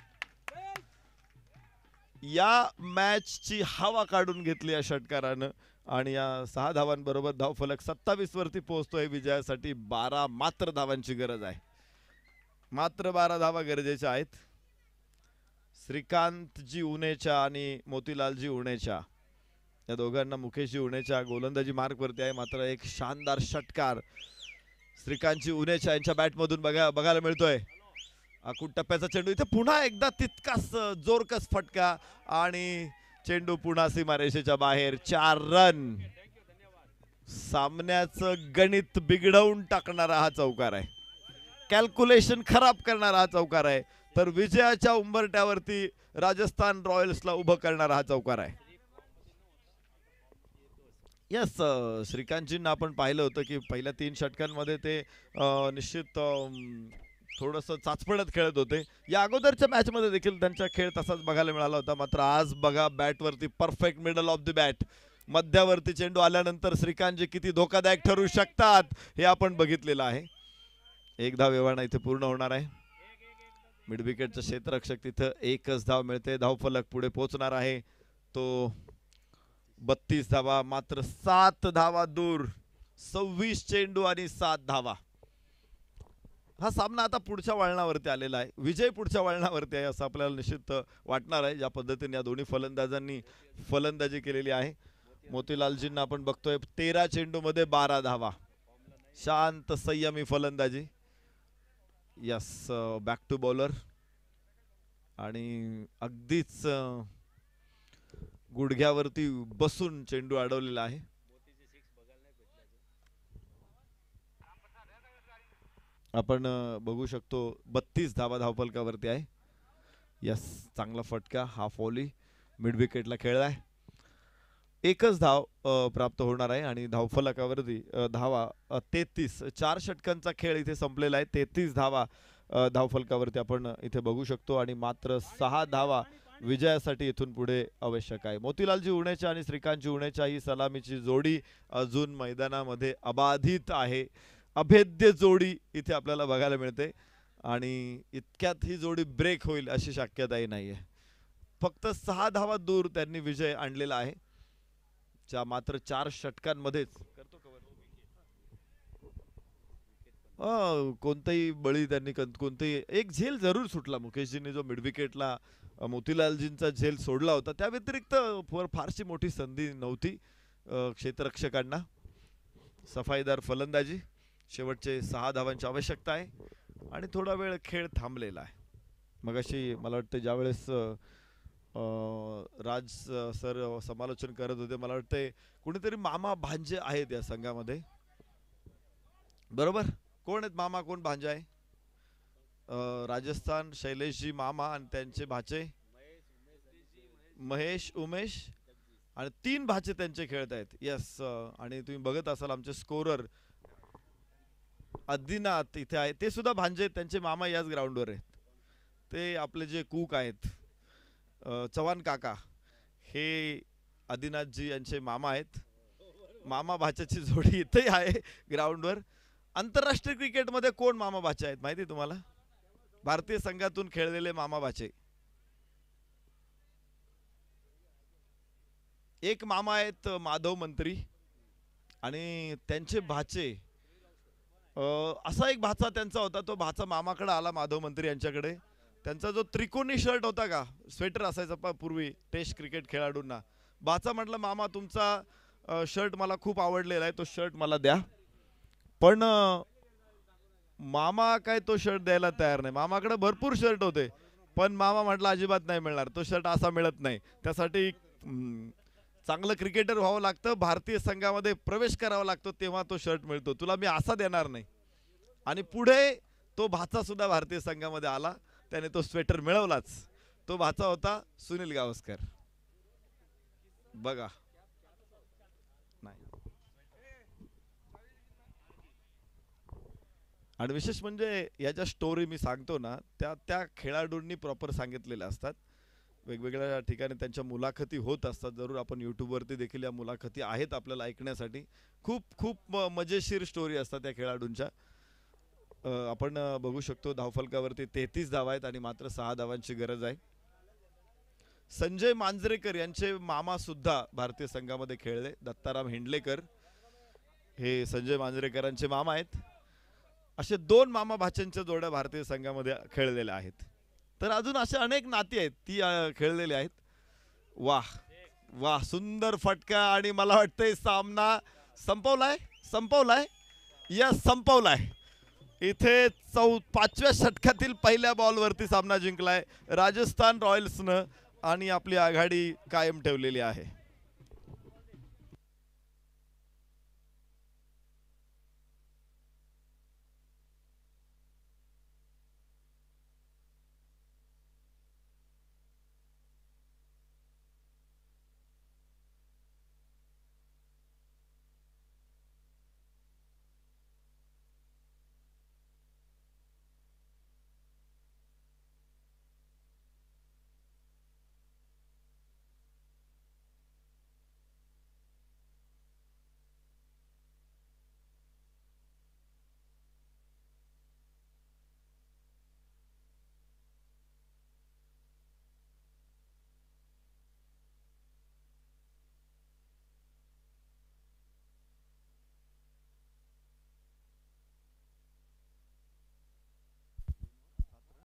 या मॅचची हवा काढून घेतली या षटकारानं आणि या सहा धावांबरोबर धावफलक सत्तावीस वरती पोहोचतोय विजयासाठी बारा मात्र धावांची गरज आहे मात्र बारा धावा गरजेच्या आहेत श्रीकांतजी उनेच्या आणि मोतीलालजी उनेच्या या दोघांना मुकेशजी उनेच्या गोलंदाजी मार्कवरती आहे मात्र एक शानदार षटकार श्रीकांतजी उनेच्या यांच्या बॅटमधून बघा बघायला मिळतोय आकूट टप्प्याचा चेंडू इथे पुन्हा एकदा तितकाच जोरकस फटका आणि चेंडू पुन्हा सीमारेषेच्या बाहेर चार रन सामन्याचं गणित बिघडवून टाकणारा हा चौकार आहे कॅल्क्युलेशन खराब करणारा हा चौकार आहे तर विजयाच्या उंबरट्यावरती राजस्थान रॉयल्सला उभं करणारा हा चौकार आहे यस श्रीकांतजींना आपण पाहिलं होतं की पहिल्या तीन षटकांमध्ये ते निश्चित थोडस चाचपडत खेळत होते या अगोदरच्या मॅच मध्ये देखील त्यांचा खेळ तसाच बघायला मिळाला होता मात्र आज बघा बॅटवरती perfect middle of the bat मध्यावरती चेंडू आल्यानंतर श्रीकांतजी किती धोकादायक ठरू शकतात हे आपण बघितलेलं आहे एक व्यवहार इथे पूर्ण होणार आहे मिडविकेटचं क्षेत्ररक्षक तिथं एकच धाव मिळते धावफलक पुढे पोहोचणार आहे तो बत्तीस धावा मात्र सात धावा दूर सव्वीस चेंडू आणि सात धावा हा सामना आता पुढच्या वळणावरती आलेला आहे विजय पुढच्या वळणावरती आहे असं आपल्याला निश्चित वाटणार आहे ज्या पद्धतीने या दोन्ही फलंदाजांनी फलंदाजी केलेली आहे मोतीलालजींना आपण बघतोय तेरा चेंडूमध्ये बारा धावा शांत संयमी फलंदाजी यस बॅक टू बॉलर आणि अगदीच uh, गुडघ्यावरती बसून चेंडू अडवलेला आहे आपण uh, बघू शकतो बत्तीस धावा धावपलकावरती आहे यस चांगला फटका हा ओली मिड विकेटला खेळलाय एकच धाव प्राप्त होणार आहे आणि धावफलकावरती धावा तेहतीस चार षटकांचा खेळ इथे संपलेला आहे तेहतीस धावा धावफलकावरती आपण इथे बघू शकतो आणि मात्र सहा धावा विजयासाठी इथून पुढे आवश्यक आहे मोतीलालजी उणेच्या आणि श्रीकांतजी उणेच्या ही सलामीची जोडी अजून मैदानामध्ये अबाधित आहे अभेद्य जोडी इथे आपल्याला बघायला मिळते आणि इतक्यात ही जोडी ब्रेक होईल अशी शक्यताही नाही फक्त सहा धावा दूर त्यांनी विजय आणलेला आहे चा मात्र चार षटकांमध्येच कोणताही बळी त्यांनी कोणताही एक झेल जरूर सुटला मुकेशजींनी जो मिडविकेटला मोतीलालजींचा झेल सोडला होता त्या व्यतिरिक्त फारशी मोठी संधी नव्हती क्षेत्ररक्षकांना सफाईदार फलंदाजी शेवटचे सहा धावांची आवश्यकता आहे आणि थोडा वेळ खेळ थांबलेला आहे मग मला वाटतं ज्यावेळेस राज सर समालोचन करत होते मला वाटतंय कुणीतरी मामा भांजे आहेत या संघामध्ये बरोबर कोण आहेत मामा कोण भांजे आहे राजस्थान शैलेशजी मामा आणि त्यांचे भाचे महेश उमेश आणि तीन भाचे त्यांचे खेळत आहेत येस आणि तुम्ही बघत असाल आमचे स्कोरर आदिनाथ इथे आहे ते सुद्धा भांजे त्यांचे मामा याच ग्राउंडवर आहेत ते आपले जे कूक आहेत चव्हाण काका हे आदिनाथजी यांचे मामा आहेत मामा भाच्याची जोडी इथंही आहे ग्राउंडवर आंतरराष्ट्रीय क्रिकेटमध्ये कोण मामा भाचे आहेत माहिती तुम्हाला भारतीय संघातून खेळलेले मामा भाचे एक मामा आहेत माधव मंत्री आणि त्यांचे भाचे असा एक भाचा त्यांचा होता तो भाचा मामाकडे आला माधव मंत्री यांच्याकडे त्यांचा जो त्रिकोणी शर्ट होता का स्वेटर असायचा पा पूर्वी टेस्ट क्रिकेट खेळाडूंना बाचा म्हटलं मामा तुमचा शर्ट मला खूप आवडलेला आहे तो शर्ट मला द्या पण मामा काय तो शर्ट द्यायला तयार नाही मामाकडे भरपूर शर्ट होते पण मामा म्हटलं अजिबात नाही मिळणार तो शर्ट असा मिळत नाही त्यासाठी चांगलं क्रिकेटर व्हावं लागतं भारतीय संघामध्ये प्रवेश करावा लागतो तेव्हा तो शर्ट मिळतो तुला मी असा देणार नाही आणि पुढे तो भाचा सुद्धा भारतीय संघामध्ये आला त्याने तो स्वेटर मिळवलाच तो भाचा होता सुनील गावस्कर बघा नाही आणि विशेष म्हणजे या ज्या स्टोरी मी सांगतो ना त्या त्या खेळाडूंनी प्रॉपर सांगितलेल्या असतात वेगवेगळ्या ठिकाणी त्यांच्या मुलाखती होत असतात जरूर आपण वरती देखील या मुलाखती आहेत आपल्याला ऐकण्यासाठी खूप खूप मजेशीर स्टोरी असतात त्या खेळाडूंच्या आपण बघू शकतो धावफलकावरती तेहतीस धाव आहेत आणि मात्र सहा धावांची गरज आहे संजय मांजरेकर यांचे मामा सुद्धा भारतीय संघामध्ये खेळले दत्ताराम हिंडलेकर हे संजय मांजरेकरांचे मामा आहेत असे दोन मामा भाच्यांच्या जोड्या भारतीय संघामध्ये खेळलेल्या आहेत तर अजून असे अनेक नाती आहेत ती खेळलेले आहेत वाह वा सुंदर फटका आणि मला वाटतंय सामना संपवलाय संपवलाय या संपवलाय इथे चौ पाचव्या षटकातील पहिल्या बॉलवरती सामना जिंकलाय राजस्थान रॉयल्सनं आणि आपली आघाडी कायम ठेवलेली आहे